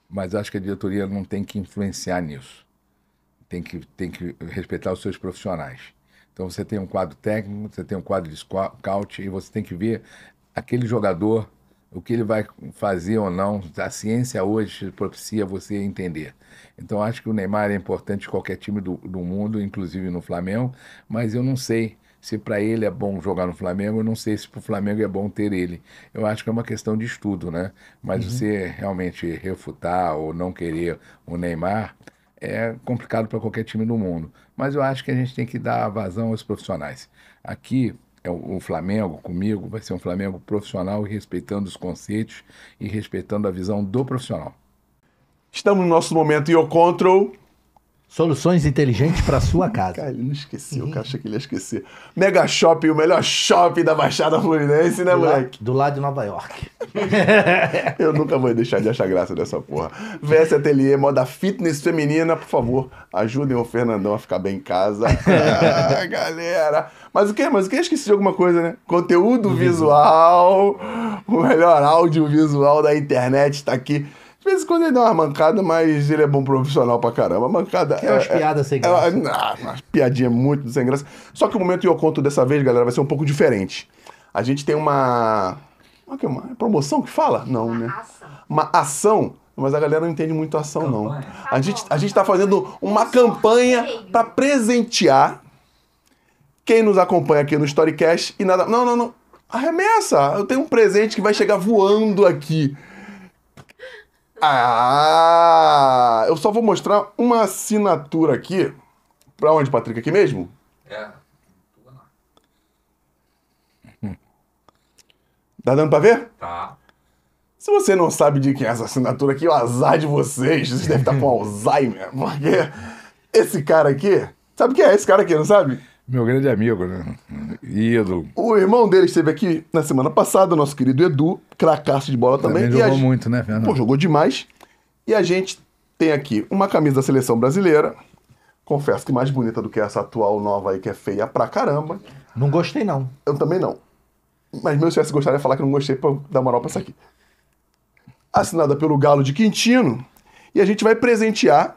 Mas acho que a diretoria não tem que influenciar nisso. Tem que, tem que respeitar os seus profissionais. Então você tem um quadro técnico, você tem um quadro de scout e você tem que ver aquele jogador o que ele vai fazer ou não, a ciência hoje propicia você entender. Então acho que o Neymar é importante em qualquer time do, do mundo, inclusive no Flamengo, mas eu não sei se para ele é bom jogar no Flamengo, eu não sei se para o Flamengo é bom ter ele. Eu acho que é uma questão de estudo, né? Mas uhum. você realmente refutar ou não querer o Neymar é complicado para qualquer time do mundo. Mas eu acho que a gente tem que dar vazão aos profissionais. Aqui, é o Flamengo comigo vai ser um Flamengo profissional, respeitando os conceitos e respeitando a visão do profissional. Estamos no nosso momento Yo Control Soluções inteligentes para sua [laughs] casa. Cara, ele não esqueceu, o cara que ele ia esquecer. Mega Shopping, o melhor shopping da Baixada Fluminense, né, do moleque? La, do lado de Nova York. [laughs] Eu nunca vou deixar de achar graça dessa porra. VS Ateliê, moda fitness feminina, por favor, ajudem o Fernandão a ficar bem em casa. [laughs] Ah, galera. Mas o que? Mas o que? Esqueci de alguma coisa, né? Conteúdo visual, o melhor audiovisual da internet está aqui. De vez em quando ele dá uma mancada, mas ele é bom profissional pra caramba. mancada. Que é umas é, é, piadas sem graça. É, é, ah, uma piadinha muito sem graça. Só que o momento que eu conto dessa vez, galera, vai ser um pouco diferente. A gente tem uma. é uma promoção que fala? Não, uma né? Ação. Uma ação mas a galera não entende muito a ação, campanha. não. Tá a gente, a gente está tá fazendo uma campanha para presentear quem nos acompanha aqui no Storycast e nada. Não, não, não. Arremessa! Eu tenho um presente que vai chegar voando aqui. Ah, eu só vou mostrar uma assinatura aqui. Pra onde, Patrick? Aqui mesmo? É. Tá dando pra ver? Tá. Se você não sabe de quem é essa assinatura aqui, o azar de vocês. Vocês devem estar com Alzheimer. Porque esse cara aqui. Sabe quem é esse cara aqui, não sabe? Meu grande amigo, né? Ídolo. O irmão dele esteve aqui na semana passada, nosso querido Edu, cracaço de bola também. também jogou a... muito, né, Fernando? Pô, jogou demais. E a gente tem aqui uma camisa da seleção brasileira. Confesso que mais bonita do que essa atual nova aí, que é feia pra caramba. Não gostei, não. Eu também não. Mas meu chefe gostaria de falar que não gostei pra dar moral pra essa aqui. Assinada pelo Galo de Quintino. E a gente vai presentear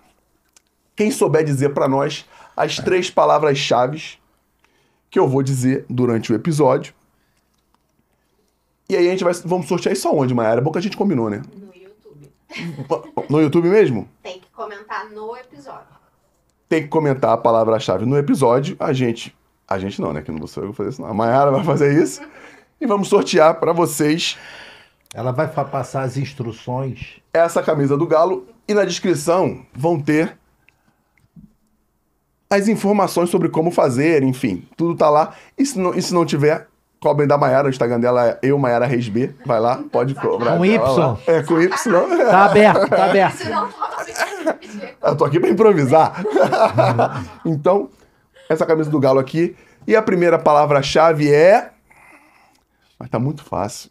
quem souber dizer para nós as três palavras-chave que eu vou dizer durante o episódio. E aí a gente vai. Vamos sortear isso aonde, Mayara? É bom que a gente combinou, né? No YouTube. [laughs] No YouTube mesmo? Tem que comentar no episódio. Tem que comentar a palavra-chave no episódio. A gente. A gente não, né? Que não vou eu fazer isso, não. A Mayara vai fazer isso. [laughs] e vamos sortear para vocês. Ela vai passar as instruções. Essa camisa do Galo. E na descrição vão ter as informações sobre como fazer, enfim, tudo tá lá. E se não, e se não tiver, cobrem da Maiara, o Instagram dela é eu, Maiara Reis B. Vai lá, pode cobrar. Com Y. É, com Y. Tá aberto, tá aberto. [laughs] Eu tô aqui pra improvisar. Uhum. então, essa camisa do Galo aqui. E a primeira palavra-chave é. Mas tá muito fácil.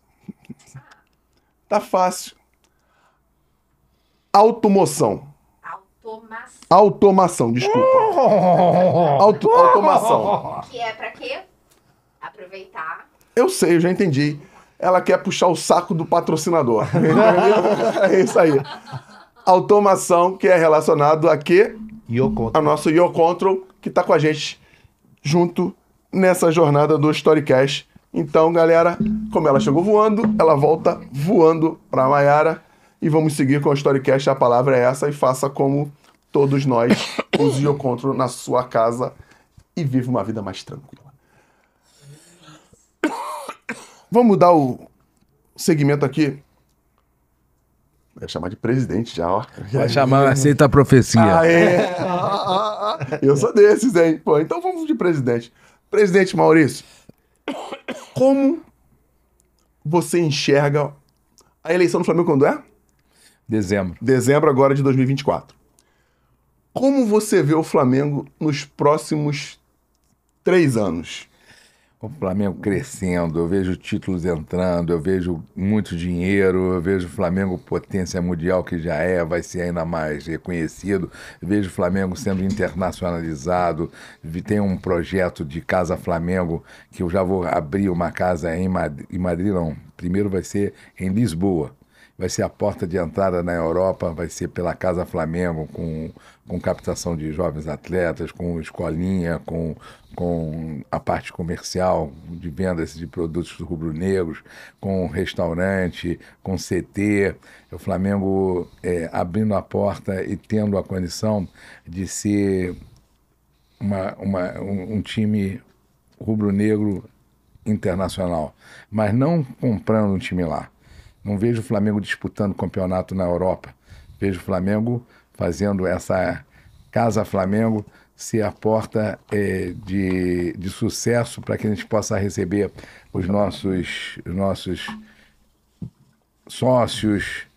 Tá fácil. Automoção. Automação. Automação, desculpa. [laughs] Auto, automação. [laughs] Que é pra quê? Aproveitar. Eu sei, eu já entendi. Ela quer puxar o saco do patrocinador. [laughs] é isso aí. Automação que é relacionado a quê? A nosso Control que está com a gente junto nessa jornada do Storycast. Então, galera, como ela chegou voando, ela volta voando para Maiara. E vamos seguir com o Storycast. A palavra é essa e faça como todos nós. [coughs] Use o controle na sua casa e viva uma vida mais tranquila. Vamos dar o segmento aqui. Vai chamar de presidente já, ó. Vai chamar aceita a profecia. Ah, é. Eu sou desses, hein? Pô, então vamos de presidente. Presidente Maurício, como você enxerga a eleição do Flamengo quando é? Dezembro. Dezembro agora de 2024. Como você vê o Flamengo nos próximos três anos? O Flamengo crescendo, eu vejo títulos entrando, eu vejo muito dinheiro, eu vejo o Flamengo potência mundial que já é, vai ser ainda mais reconhecido, eu vejo o Flamengo sendo internacionalizado, tem um projeto de Casa Flamengo que eu já vou abrir uma casa em Madrid, em Madrid não, primeiro vai ser em Lisboa, vai ser a porta de entrada na Europa, vai ser pela Casa Flamengo, com, com captação de jovens atletas, com escolinha, com, com a parte comercial de vendas de produtos rubro-negros, com restaurante, com CT. O Flamengo é, abrindo a porta e tendo a condição de ser uma, uma, um, um time rubro-negro internacional, mas não comprando um time lá não vejo o Flamengo disputando campeonato na Europa. Vejo o Flamengo fazendo essa Casa Flamengo ser a porta é, de, de sucesso para que a gente possa receber os nossos, os nossos sócios,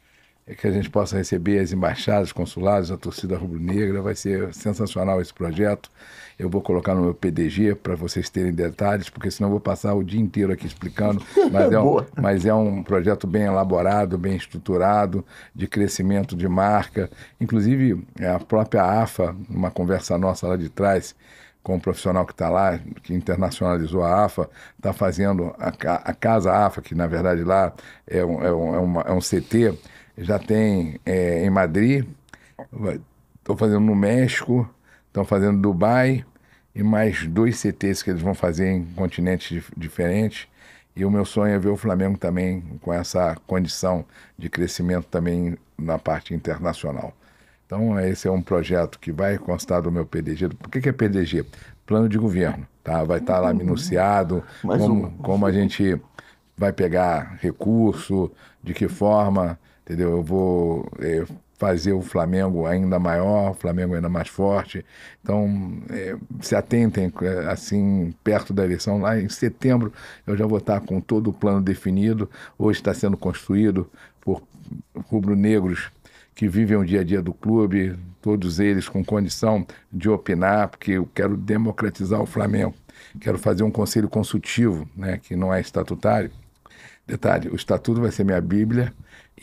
é que a gente possa receber as embaixadas, consulados, a torcida rubro-negra. Vai ser sensacional esse projeto. Eu vou colocar no meu PDG para vocês terem detalhes, porque senão eu vou passar o dia inteiro aqui explicando. [laughs] Mas é, um, mas é um projeto bem elaborado, bem estruturado, de crescimento de marca. Inclusive, é, a própria AFA, numa conversa nossa lá de trás, com um profissional que está lá, que internacionalizou a AFA, está fazendo a, a, Casa AFA, que na verdade lá é um, é um, é uma, é um CT, já tem é, em Madrid, estou fazendo no México, Estão fazendo Dubai e mais dois CTs que eles vão fazer em continentes diferentes. E o meu sonho é ver o Flamengo também com essa condição de crescimento também na parte internacional. Então, esse é um projeto que vai constar do meu PDG. Por que, que é PDG? Plano de governo. Tá? Vai estar tá lá uhum. minuciado, como, como a gente vai pegar recurso, de que forma, entendeu? Eu vou eh, fazer o Flamengo ainda maior, o Flamengo ainda mais forte. Então, é, se atentem, é, assim, perto da eleição, lá em setembro, eu já vou estar com todo o plano definido. Hoje está sendo construído por rubro-negros que vivem o dia a dia do clube, todos eles com condição de opinar, porque eu quero democratizar o Flamengo. Quero fazer um conselho consultivo, né, que não é estatutário. Detalhe, o estatuto vai ser minha bíblia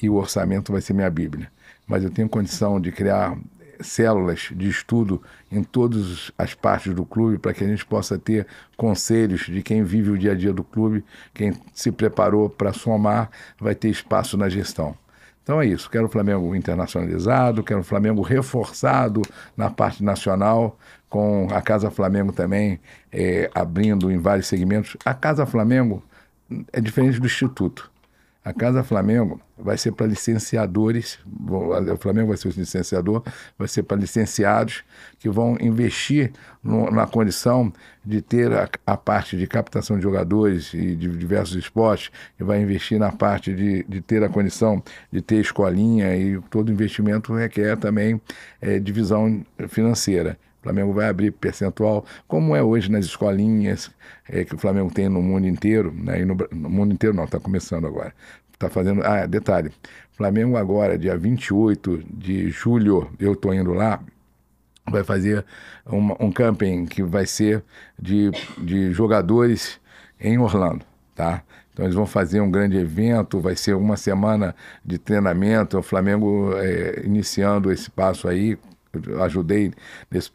e o orçamento vai ser minha bíblia mas eu tenho condição de criar células de estudo em todas as partes do clube para que a gente possa ter conselhos de quem vive o dia a dia do clube, quem se preparou para somar, vai ter espaço na gestão. Então é isso, quero o Flamengo internacionalizado, quero o Flamengo reforçado na parte nacional, com a Casa Flamengo também é, abrindo em vários segmentos. A Casa Flamengo é diferente do Instituto. A Casa Flamengo vai ser para licenciadores, o Flamengo vai ser o licenciador, vai ser para licenciados que vão investir no, na condição de ter a, a, parte de captação de jogadores e de diversos esportes, e vai investir na parte de, de ter a condição de ter escolinha, e todo investimento requer também é, divisão financeira. Flamengo vai abrir percentual, como é hoje nas escolinhas é, que o Flamengo tem no mundo inteiro, né? E no, no mundo inteiro não, está começando agora. Está fazendo. Ah, detalhe: Flamengo agora, dia 28 de julho, eu estou indo lá, vai fazer um camping que vai ser de, de jogadores em Orlando, tá? Então eles vão fazer um grande evento, vai ser uma semana de treinamento, o Flamengo é, iniciando esse passo aí, eu ajudei nesse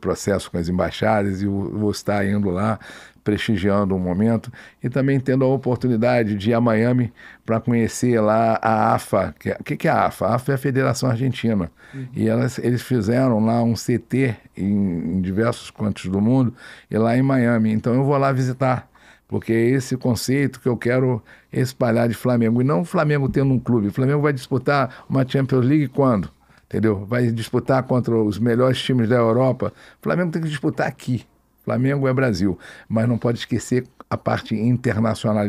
processo com as embaixadas e vou estar indo lá prestigiando um momento e também tendo a oportunidade de ir a Miami para conhecer lá a AFA. O é, que, que, é a AFA? A AFA é a Federação Argentina. Uhum. E elas, eles fizeram lá um CT em, em diversos cantos do mundo e lá em Miami. Então eu vou lá visitar porque é esse conceito que eu quero espalhar de Flamengo. E não o Flamengo tendo um clube. O Flamengo vai disputar uma Champions League quando? entendeu? Vai disputar contra os melhores times da Europa. O Flamengo tem que disputar aqui. Flamengo é Brasil, mas não pode esquecer a parte internacional,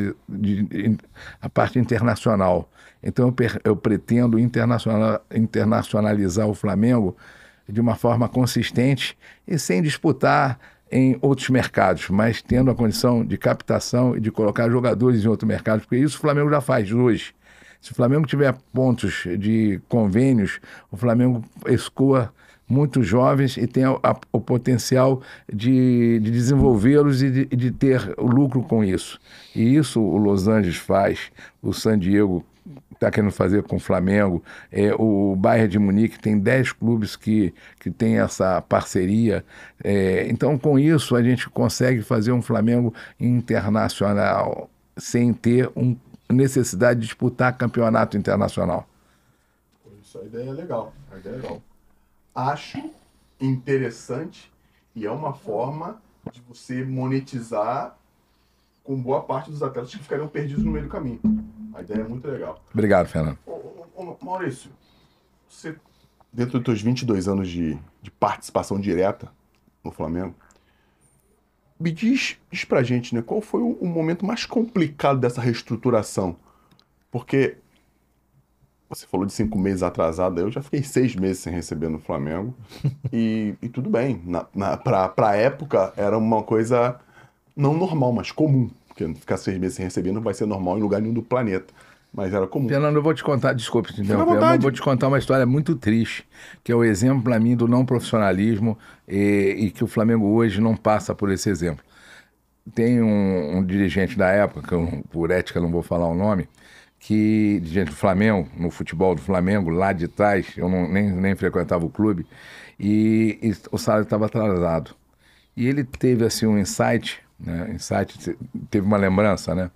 a parte internacional. Então eu, per, eu pretendo internacional, internacionalizar o Flamengo de uma forma consistente e sem disputar em outros mercados, mas tendo a condição de captação e de colocar jogadores em outro mercado, porque isso o Flamengo já faz hoje. Se o Flamengo tiver pontos de convênios, o Flamengo escoa muitos jovens e tem a, a, o potencial de, de desenvolvê-los e de, de, ter lucro com isso. E isso o Los Angeles faz, o San Diego está querendo fazer com o Flamengo, é, o Bayern de Munique tem 10 clubes que, que tem essa parceria. É, então, com isso, a gente consegue fazer um Flamengo internacional sem ter um necessidade de disputar campeonato internacional. Isso, a ideia é legal. A ideia é legal. Acho interessante e é uma forma de você monetizar com boa parte dos atletas que ficariam perdidos no meio do caminho. A ideia é muito legal. Obrigado, Fernando. Ô, ô, ô, Maurício, você, dentro dos seus 22 anos de, de participação direta no Flamengo, me diz, diz pra gente, né, qual foi o, o momento mais complicado dessa reestruturação? Porque você falou de cinco meses atrasada, eu já fiquei seis meses sem receber no Flamengo. [laughs] e, e tudo bem. Na, na, pra, pra época era uma coisa não normal, mas comum. Porque ficar seis meses sem receber não vai ser normal em lugar nenhum do planeta mas era comum. Fernando, eu vou te contar, desculpe te eu vou te contar uma história muito triste, que é o exemplo para mim do não profissionalismo e, e, que o Flamengo hoje não passa por esse exemplo. Tem um, um dirigente da época, que eu, por ética não vou falar o nome, que dirigente do Flamengo, no futebol do Flamengo, lá de trás, eu não, nem, nem frequentava o clube, e, e o salário estava atrasado. E ele teve assim um insight, né? insight, teve uma lembrança, né?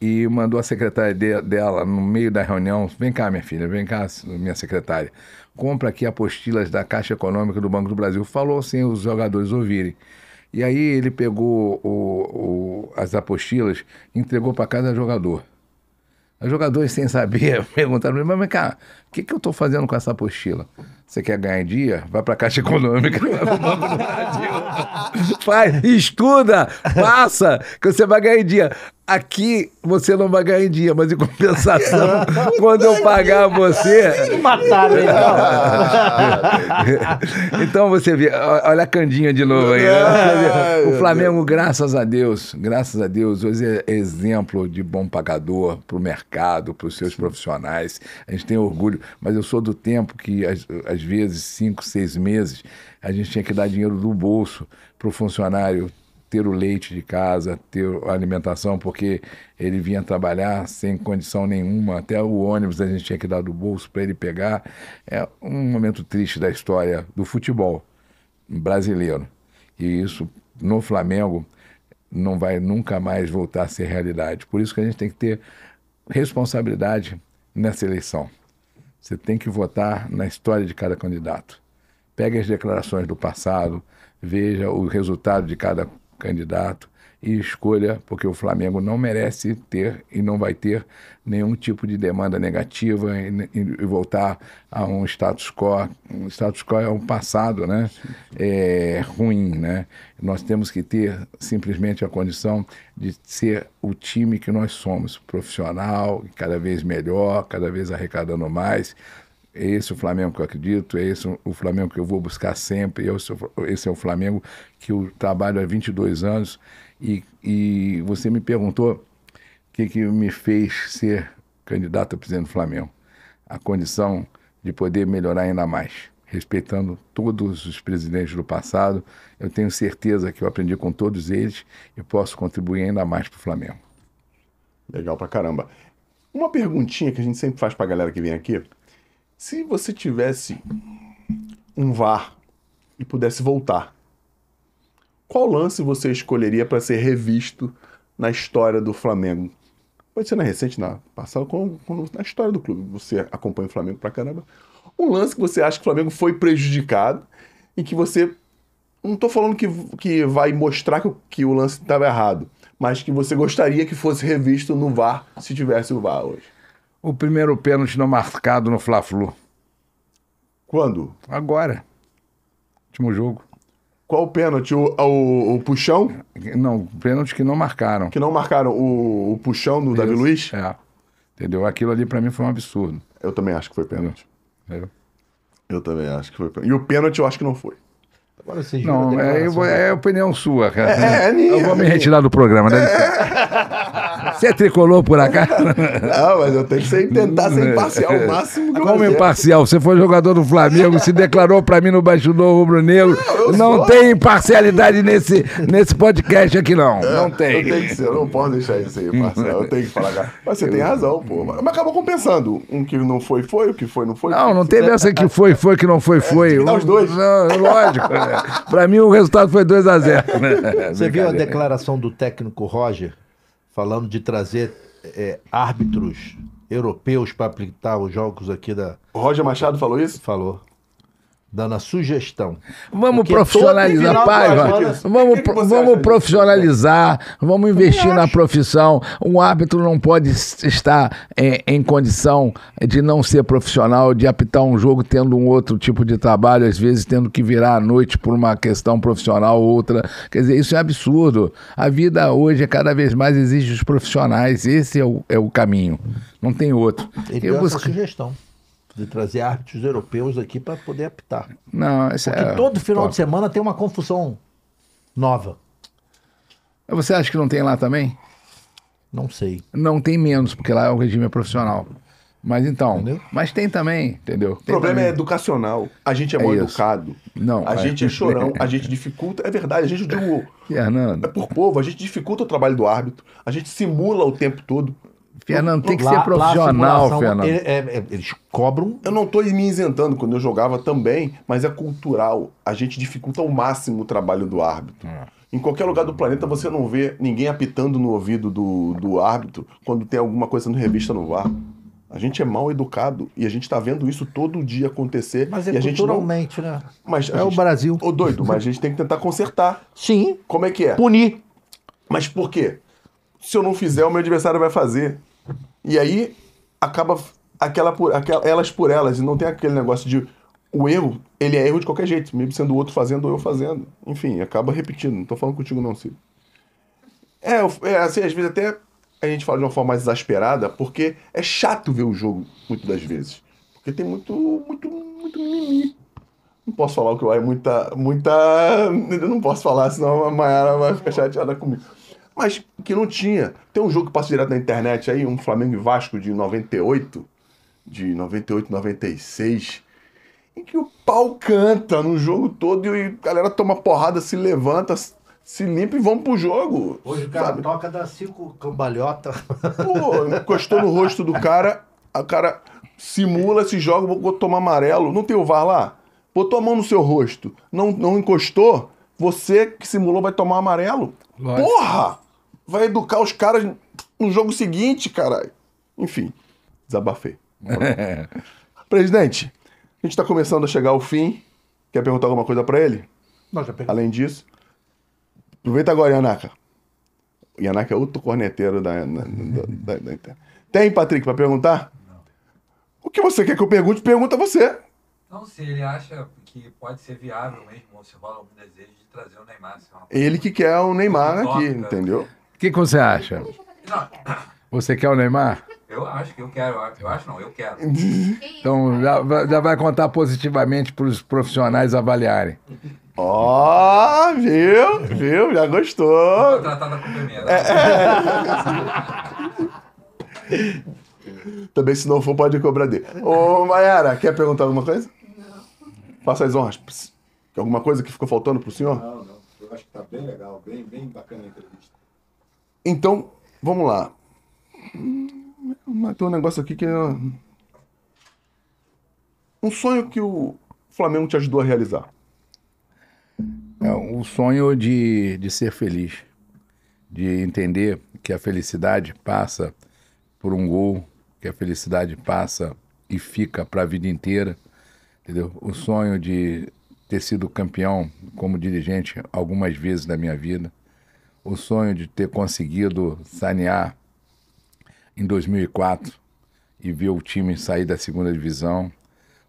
e mandou a secretária de, dela, no meio da reunião, vem cá, minha filha, vem cá, minha secretária, compra aqui apostilas da Caixa Econômica do Banco do Brasil. Falou sem os jogadores ouvirem. E aí ele pegou o, o, as apostilas, entregou para cada jogador. Os jogadores, sem saber, [laughs] perguntaram, mas cá, o que, que eu estou fazendo com essa apostila? Você quer ganhar em dia? Vai para a Caixa Econômica, [laughs] Faz, estuda, passa, que você vai ganhar em dia. Aqui você não vai ganhar em dia, mas em compensação, [laughs] quando eu pagar você. Mataram ele, [laughs] Então você vê, olha a Candinha de novo aí. Né? O Flamengo, graças a Deus, graças a Deus, hoje é exemplo de bom pagador para o mercado, para os seus profissionais. A gente tem orgulho mas eu sou do tempo que, às, às vezes, cinco, seis meses, a gente tinha que dar dinheiro do bolso para o funcionário ter o leite de casa, ter a alimentação, porque ele vinha trabalhar sem condição nenhuma, até o ônibus a gente tinha que dar do bolso para ele pegar. É um momento triste da história do futebol brasileiro. E isso no Flamengo não vai nunca mais voltar a ser realidade. Por isso que a gente tem que ter responsabilidade nessa eleição. Você tem que votar na história de cada candidato. Pegue as declarações do passado, veja o resultado de cada candidato, e escolha, porque o Flamengo não merece ter e não vai ter nenhum tipo de demanda negativa e, e voltar a um status quo. Um status quo é um passado né? É, ruim. Né? Nós temos que ter simplesmente a condição de ser o time que nós somos, profissional, cada vez melhor, cada vez arrecadando mais, é esse o Flamengo que eu acredito, é esse o Flamengo que eu vou buscar sempre, é esse é o Flamengo que eu trabalho há 22 anos e, e você me perguntou o que, que me fez ser candidato a presidente do Flamengo. A condição de poder melhorar ainda mais respeitando todos os presidentes do passado. Eu tenho certeza que eu aprendi com todos eles e posso contribuir ainda mais para o Flamengo. Legal pra caramba. Uma perguntinha que a gente sempre faz para a galera que vem aqui. Se você tivesse um VAR e pudesse voltar, qual lance você escolheria para ser revisto na história do Flamengo? Pode ser na recente, na passada, na história do clube. Você acompanha o Flamengo pra caramba. Um lance que você acha que o Flamengo foi prejudicado e que você. Não tô falando que, que vai mostrar que, que o lance estava errado, mas que você gostaria que fosse revisto no VAR, se tivesse o VAR hoje. O primeiro pênalti não marcado no Fla-Flu. Quando? Agora. Último jogo. Qual o pênalti? O, o, o puxão? Não, pênalti que não marcaram. Que não marcaram o, o puxão do Davi Luiz? É. Entendeu? Aquilo ali para mim foi um absurdo. Eu também acho que foi pênalti. Entendeu? Eu também acho que foi pênalti. E o pênalti eu acho que não foi. Agora vocês Não, é, eu é opinião sua, cara. É, é, é, eu vou me retirar do programa, né? É. [laughs] Você é tricolor por acaso? [laughs] Não, mas eu tenho que tentar ser imparcial o máximo que Como eu imparcial? Você foi jogador do Flamengo, se declarou pra mim no baixo do Rubro Negro. Não, não tem imparcialidade nesse, nesse podcast aqui, não. É, não tem. Eu, ser, eu não posso deixar isso aí, imparcial. Eu tenho que falar, cara. Mas você eu... tem razão, pô. Mas acabou compensando. Um que não foi, foi. O que foi, não foi. Não, não teve essa que foi, foi, que não foi, é, foi. É, os dois. Não, é lógico. Né? pra mim, o resultado foi 2x0. Né? Você viu a declaração do técnico Roger? falando de trazer é, árbitros europeus para aplicar os jogos aqui da. O Roger Machado falou isso? Falou dando a sugestão. Vamos profissionalizar, Paiva. vamos, vamos profissionalizar, vamos investir na profissão. Um árbitro não pode estar em condição de não ser profissional, de apitar um jogo tendo um outro tipo de trabalho, às vezes tendo que virar à noite por uma questão profissional ou outra. Quer dizer, isso é absurdo. A vida hoje é cada vez mais exige os profissionais. Esse é o, é o caminho. Não tem outro. Ele Eu busco... sugestão de trazer árbitros europeus aqui para poder apitar. Não, essa Porque é... todo final top. de semana tem uma confusão nova. Você acha que não tem lá também? Não sei. Não tem menos, porque lá é o regime profissional. Mas então, entendeu? mas tem também, entendeu? o problema também. é educacional. A gente é, é mal isso. educado. Não, a é. gente é [laughs] chorão, a gente dificulta. É verdade, a gente digo, [laughs] é, é por povo, a gente dificulta o trabalho do árbitro, a gente simula o tempo todo. Fernando, tem que lá, ser profissional, Fernando. É, é, é, eles cobram. Eu não estou me isentando quando eu jogava também, mas é cultural. A gente dificulta ao máximo o trabalho do árbitro. Hum. Em qualquer lugar do planeta você não vê ninguém apitando no ouvido do, do árbitro quando tem alguma coisa no revista no VAR. A gente é mal educado e a gente está vendo isso todo dia acontecer. Mas é e a culturalmente, gente não... né? Mas é gente... o Brasil. Ô, oh, doido, mas a gente tem que tentar consertar. Sim. Como é que é? Punir. Mas por quê? Se eu não fizer, o meu adversário vai fazer. E aí acaba aquela por, aquela, elas por elas, e não tem aquele negócio de o erro, ele é erro de qualquer jeito, mesmo sendo o outro fazendo ou eu fazendo. Enfim, acaba repetindo. Não tô falando contigo não, Ciro. É, é assim, às vezes até a gente fala de uma forma mais exasperada, porque é chato ver o jogo, muitas das vezes. Porque tem muito, muito, muito mimimi. Não posso falar o que eu é muita, muita... Eu não posso falar, senão a Mayara vai ficar chateada comigo mas que não tinha. Tem um jogo que passa direto na internet aí, um Flamengo e Vasco de 98, de 98, 96, em que o pau canta no jogo todo e a galera toma porrada, se levanta, se limpa e vamos pro jogo. Hoje o cara sabe? toca, da cinco cambalhota. Pô, encostou no rosto do cara, a cara simula, esse jogo vou tomar amarelo. Não tem o VAR lá? Botou a mão no seu rosto, não, não encostou, você que simulou vai tomar amarelo. Lógico. Porra! vai educar os caras no jogo seguinte, caralho. Enfim, desabafei. [laughs] Presidente, a gente está começando a chegar ao fim. Quer perguntar alguma coisa para ele? Não, já perguntei. Além disso, aproveita agora, Yanaka. Yanaka é outro corneteiro da, da, da, da, da... Tem, Patrick, para perguntar? Não. O que você quer que eu pergunte, pergunta você. Não, se ele acha que pode ser viável mesmo, ou se rola algum desejo de trazer o Neymar. É ele que quer o Neymar aqui, entendeu? que, que você acha? Não. Você quer o Neymar? Eu acho que eu quero, eu acho não, eu quero. [laughs] Então já, já vai contar positivamente para os profissionais avaliarem. Ó, oh, viu, viu, já gostou. Vou com da é, é. Também se não for, pode cobrar dele. Ô, Mayara, quer perguntar alguma coisa? Não. Faça as honras. Alguma coisa que ficou faltando para o senhor? Não, não. Eu acho que tá bem legal, bem, bem bacana a entrevista. Então, vamos lá. Tem um negócio aqui que é. Um sonho que o Flamengo te ajudou a realizar. É, o sonho de, de ser feliz. De entender que a felicidade passa por um gol, que a felicidade passa e fica para a vida inteira. Entendeu? O sonho de ter sido campeão como dirigente algumas vezes da minha vida o sonho de ter conseguido sanear em 2004 e ver o time sair da segunda divisão,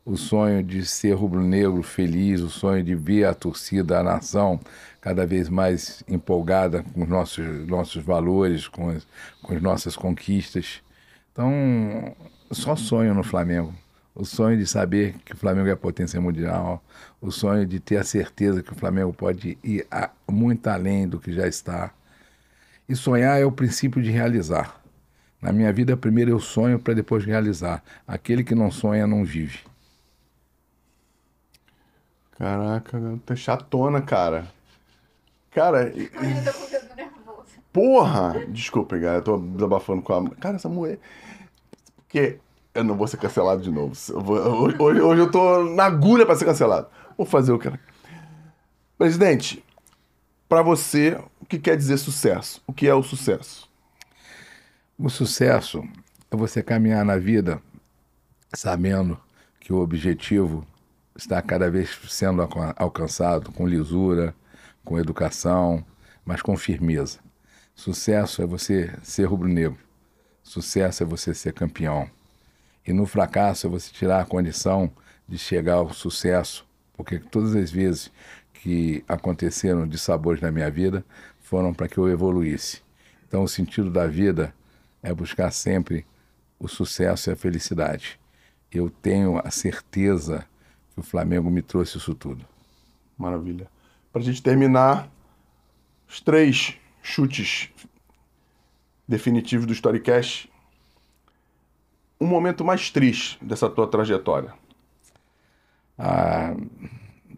o sonho de ser rubro-negro feliz, o sonho de ver a torcida, a nação cada vez mais empolgada com os nossos, nossos valores, com as, com as nossas conquistas. Então, só sonho no Flamengo. O sonho de saber que o Flamengo é potência mundial, o sonho de ter a certeza que o Flamengo pode ir a, muito além do que já está. E sonhar é o princípio de realizar. Na minha vida, primeiro eu sonho para depois realizar. Aquele que não sonha não vive. Caraca, tá chatona, cara. Cara. Porra! Desculpa, cara, eu tô desabafando com a. Cara, essa mulher. Porque eu não vou ser cancelado de novo. Hoje, hoje eu tô na agulha pra ser cancelado. Vou fazer o cara. Presidente, para você, o que quer dizer sucesso? O que é o sucesso? O sucesso é você caminhar na vida sabendo que o objetivo está cada vez sendo alcançado com lisura, com educação, mas com firmeza. Sucesso é você ser rubro-negro. Sucesso é você ser campeão. E no fracasso é você tirar a condição de chegar ao sucesso porque todas as vezes que aconteceram de sabores na minha vida foram para que eu evoluísse. Então, o sentido da vida é buscar sempre o sucesso e a felicidade. Eu tenho a certeza que o Flamengo me trouxe isso tudo. Maravilha. Para a gente terminar, os três chutes definitivos do Storycast. Um momento mais triste dessa tua trajetória.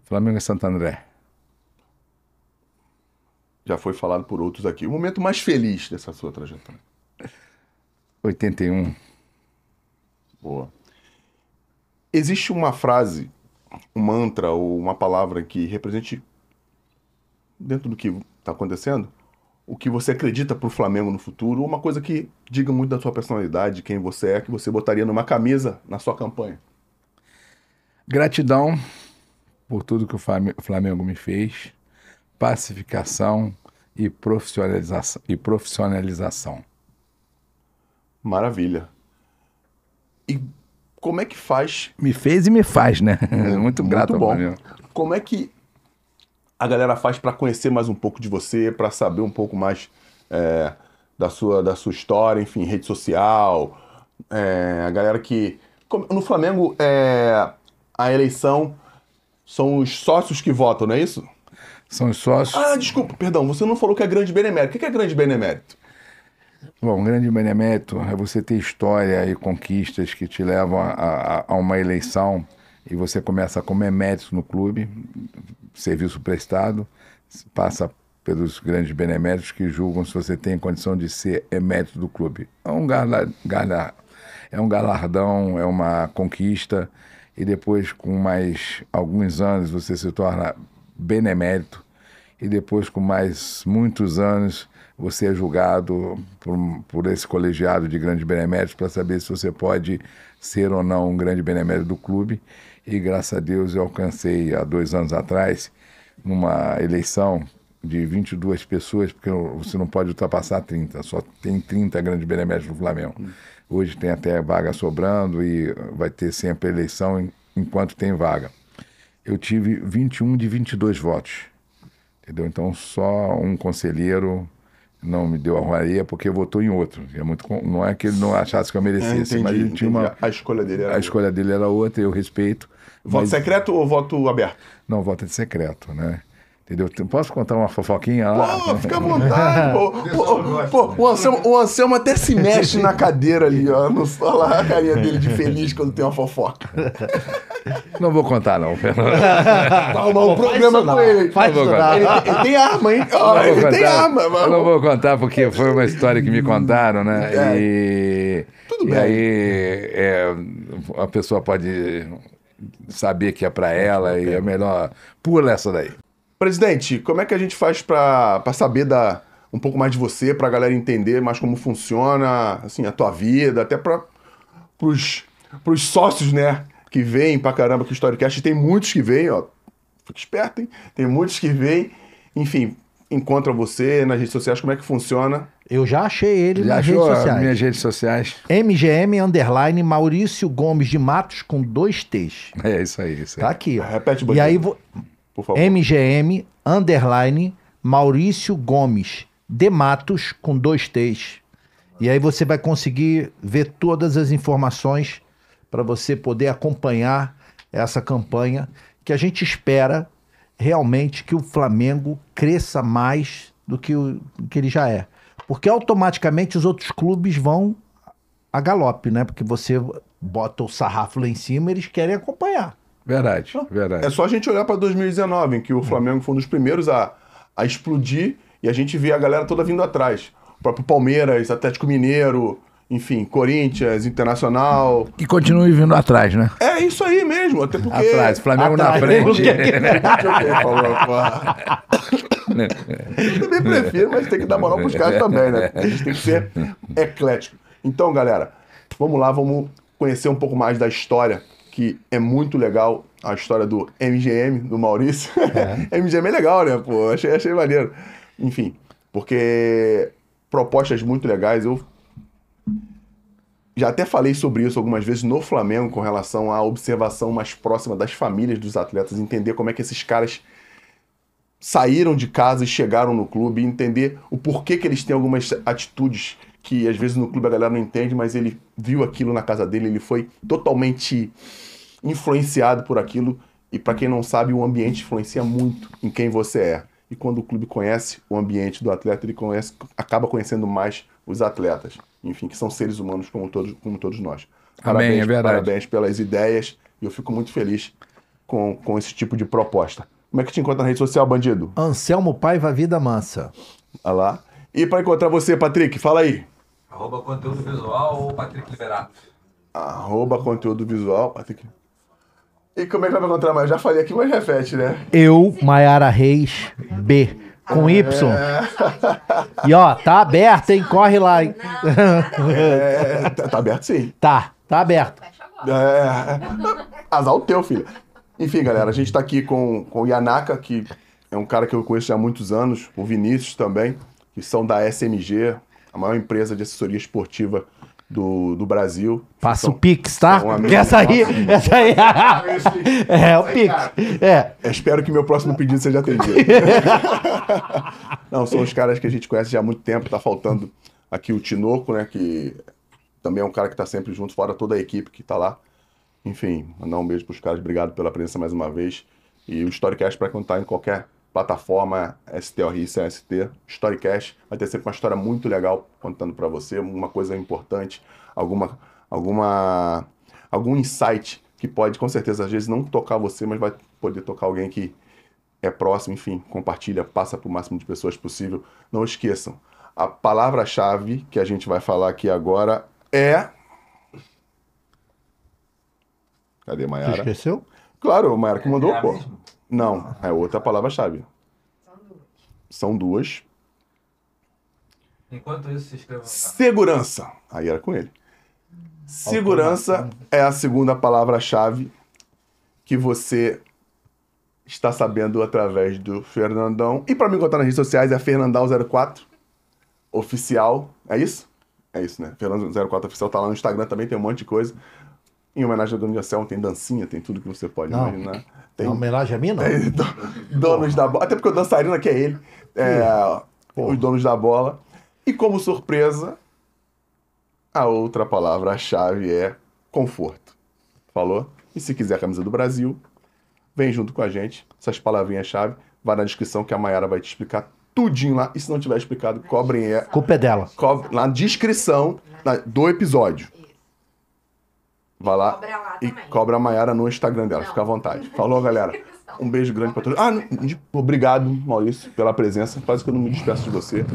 Flamengo e Santo André. Já foi falado por outros aqui. O momento mais feliz dessa sua trajetória? 81. Boa. Existe uma frase, um mantra ou uma palavra que represente, dentro do que está acontecendo, o que você acredita para o Flamengo no futuro, uma coisa que diga muito da sua personalidade, quem você é, que você botaria numa camisa na sua campanha? Gratidão por tudo que o Flamengo me fez, pacificação e profissionalização. E profissionalização. Maravilha. E como é que faz? Me fez e me faz, né? É, [laughs] muito grato. bom. Flamengo. Como é que a galera faz para conhecer mais um pouco de você, para saber um pouco mais é, da, sua, da sua história, enfim, rede social? É, a galera que. No Flamengo, é, a eleição são os sócios que votam, não é isso? São os sócios. Ah, desculpa, perdão, você não falou que é grande benemérito. O que é grande benemérito? Bom, grande benemérito é você ter história e conquistas que te levam a, a, a uma eleição e você começa como emérito no clube, serviço prestado, passa pelos grandes beneméritos que julgam se você tem condição de ser emérito do clube. É um, garla, garla, é um galardão, é uma conquista e depois, com mais alguns anos, você se torna benemérito, e depois, com mais muitos anos, você é julgado por, por esse colegiado de grandes beneméritos para saber se você pode ser ou não um grande benemérito do clube. E graças a Deus eu alcancei há dois anos atrás, numa eleição de 22 pessoas, porque você não pode ultrapassar 30, só tem 30 grandes beneméritos do Flamengo. Hoje tem até vaga sobrando e vai ter sempre eleição enquanto tem vaga. Eu tive 21 de 22 votos. Entendeu? Então só um conselheiro não me deu a roaria porque votou em outro. É muito, não é que ele não achasse que eu merecesse, é, entendi, mas tinha uma, a escolha dele era a escolha dele era outra, eu respeito. Voto mas... secreto ou voto aberto? Não, voto é secreto, né? Entendeu? Posso contar uma fofoquinha lá? Pô, [laughs] fica à vontade, pô. pô, pô o, né? Anselmo, o, Anselmo, até se mexe na cadeira ali, ó. Não só lá a carinha dele de feliz quando tem uma fofoca. Não vou contar, não, Fernando. Vai [laughs] tá arrumar um problema com ele. Faz não vou contar. Ele, ele, tem arma, hein? ele contar, tem arma. Mas... não vou contar porque é, foi uma história que me hum, contaram, né? É. E, Tudo bem. E aí é, a pessoa pode saber que é para ela e é melhor... Pula essa daí. Presidente, como é que a gente faz para saber da, um pouco mais de você, para a galera entender mais como funciona assim, a tua vida, até para os sócios, né? Que vêm pra caramba que o Storycast, tem muitos que vêm, ó. Fica esperto, hein? Tem muitos que vêm. Enfim, encontra você nas redes sociais, como é que funciona? Eu já achei ele já nas redes sociais. Minhas redes sociais. MGM underline Maurício Gomes de Matos com dois T's. É isso aí, isso aí. Tá aqui. Ó. Repete, E aí, vo... Por favor. MGM, underline, Maurício Gomes, de Matos, com dois T's. E aí você vai conseguir ver todas as informações para você poder acompanhar essa campanha que a gente espera realmente que o Flamengo cresça mais do que, o, que ele já é. Porque automaticamente os outros clubes vão a galope, né? Porque você bota o sarrafo lá em cima, eles querem acompanhar. Verdade, Não. verdade. É só a gente olhar para 2019, em que o hum. Flamengo foi um dos primeiros a, a explodir e a gente vê a galera toda vindo atrás. O próprio Palmeiras, Atlético Mineiro, enfim, Corinthians, Internacional. que continue vindo atrás, né? É isso aí mesmo, até porque. Atrás, Flamengo atrás, na frente. [laughs] É eu também prefiro, mas tem que dar moral pros caras também, né? A gente tem que ser eclético. Então, galera, vamos lá, vamos conhecer um pouco mais da história que é muito legal a história do MGM, do Maurício. É. MGM [laughs] é legal, né, pô? Achei, achei maneiro. Enfim, porque propostas muito legais. Eu já até falei sobre isso algumas vezes no Flamengo com relação à observação mais próxima das famílias dos atletas, entender como é que esses caras saíram de casa e chegaram no clube, entender o porquê que eles têm algumas atitudes que às vezes no clube a galera não entende, mas ele viu aquilo na casa dele, ele foi totalmente influenciado por aquilo. E para quem não sabe, o ambiente influencia muito em quem você é. E quando o clube conhece o ambiente do atleta, ele conhece, acaba conhecendo mais os atletas. Enfim, que são seres humanos como todos, como todos nós. Parabéns, Amém, é verdade. parabéns pelas ideias. E eu fico muito feliz com, com esse tipo de proposta. Como é que te encontra na rede social, bandido? Anselmo Paiva Vida Mansa. Olha lá. E para encontrar você, Patrick, fala aí. Arroba conteúdo visual ou Patrick Liberato? Arroba conteúdo visual, Patrick. E como é que vai me encontrar mais? Já falei aqui, mas refete, né? Eu, Maiara Reis, B. Com Y. É. E ó, tá aberto, hein? Corre lá, hein? É, tá, tá aberto sim. Tá, tá aberto. É, azar o teu, filho. Enfim, galera, a gente tá aqui com, com o Yanaka, que é um cara que eu conheço já há muitos anos, o Vinícius também, que são da SMG, a maior empresa de assessoria esportiva do, do Brasil. Passa o então, Pix, tá? É essa aí. Essa aí. [laughs] é, o Pix. É. Espero que meu próximo pedido seja atendido. [laughs] Não, são os caras que a gente conhece já há muito tempo. Tá faltando aqui o Tinoco, né? Que também é um cara que tá sempre junto, fora toda a equipe que tá lá. Enfim, mandar um beijo pros caras. Obrigado pela presença mais uma vez. E o Storycast para contar em qualquer plataforma STORI e CST, Storycast. Vai ter sempre uma história muito legal contando para você, uma coisa importante, alguma, alguma, algum insight que pode, com certeza, às vezes não tocar você, mas vai poder tocar alguém que é próximo. Enfim, compartilha, passa para o máximo de pessoas possível. Não esqueçam, a palavra-chave que a gente vai falar aqui agora é. Cadê, Maiara? esqueceu? Claro, Maiara que mandou, é, é pô. Mesmo? Não, é outra palavra-chave. São duas. São duas. Enquanto isso, se inscreva Segurança. Aí era com ele. Segurança é a segunda palavra-chave que você está sabendo através do Fernandão. E para me encontrar nas redes sociais é Fernandão04 oficial. É isso? É isso, né? Fernandão04 oficial tá lá no Instagram também, tem um monte de coisa. Em homenagem de dominação, tem dancinha, tem tudo que você pode não. imaginar. Tem, é não, homenagem a mim, não? do, donos da bola. Até porque o dançarino que é ele. É, os donos da bola. E como surpresa, a outra palavra-chave é conforto. Falou? E se quiser a camisa do Brasil, vem junto com a gente. Essas palavrinhas-chave. Vai na descrição que a Mayara vai te explicar tudinho lá. E se não tiver explicado, cobrem é. Culpa é dela. Co... na descrição na... do episódio. Vai lá cobra lá e também. cobra a Mayara no Instagram dela, Não. fica à vontade. Falou, galera. [laughs] Um beijo grande para todos. Ah, obrigado, Maurício, pela presença. Quase que eu não me despeço de você.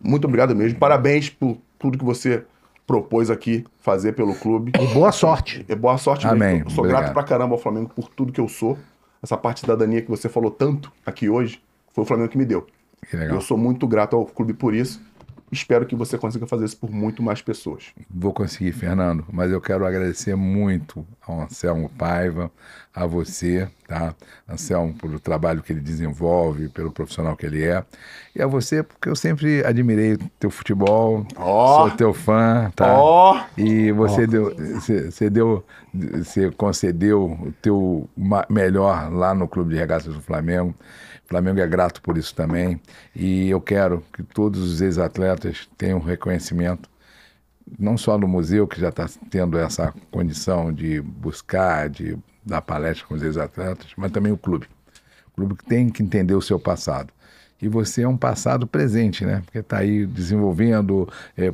Muito obrigado mesmo. Parabéns por tudo que você propôs aqui fazer pelo clube. E boa sorte. E boa sorte Amém. mesmo. Eu sou obrigado. grato pra caramba ao Flamengo por tudo que eu sou. Essa parte de cidadania que você falou tanto aqui hoje, foi o Flamengo que me deu. Que eu sou muito grato ao clube por isso espero que você consiga fazer isso por muito mais pessoas. Vou conseguir, Fernando, mas eu quero agradecer muito ao Anselmo Paiva, a você, tá? Anselmo, pelo trabalho que ele desenvolve, pelo profissional que ele é. E a você, porque eu sempre admirei teu futebol, oh. sou teu fã, tá? Oh. E você oh. deu, você deu, você concedeu o teu melhor lá no Clube de Regatas do Flamengo. O Flamengo é grato por isso também. E eu quero que todos os ex-atletas tenham reconhecimento não só no museu, que já está tendo essa condição de buscar, de dar palestra com os ex-atletas, mas também o clube. O clube que tem que entender o seu passado e você é um passado presente, né? Porque está aí desenvolvendo, é,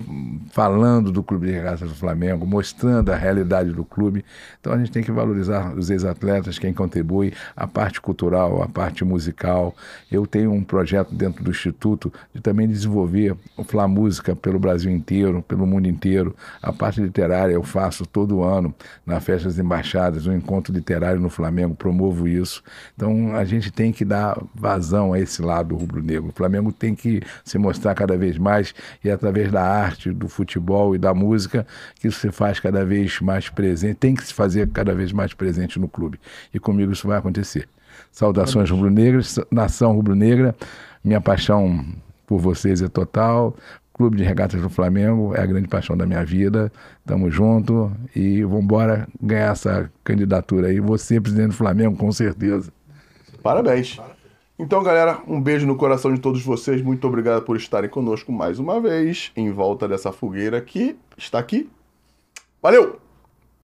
falando do Clube de Regatas do Flamengo, mostrando a realidade do clube. Então a gente tem que valorizar os ex-atletas, quem contribui, a parte cultural, a parte musical. Eu tenho um projeto dentro do Instituto de também desenvolver o Flá Música pelo Brasil inteiro, pelo mundo inteiro. A parte literária eu faço todo ano na Festa das Embaixadas, um encontro literário no Flamengo, promovo isso. Então a gente tem que dar vazão a esse lado rubro rubro-negro. O Flamengo tem que se mostrar cada vez mais e através da arte, do futebol e da música, que isso se faz cada vez mais presente, tem que se fazer cada vez mais presente no clube. E comigo isso vai acontecer. Saudações rubro-negras, nação rubro-negra, minha paixão por vocês é total. Clube de Regatas do Flamengo é a grande paixão da minha vida. Tamo junto e vamos embora ganhar essa candidatura aí. Você, presidente do Flamengo, com certeza. Parabéns. Então, galera, um beijo no coração de todos vocês. Muito obrigado por estarem conosco mais uma vez em volta dessa fogueira que está aqui. Valeu!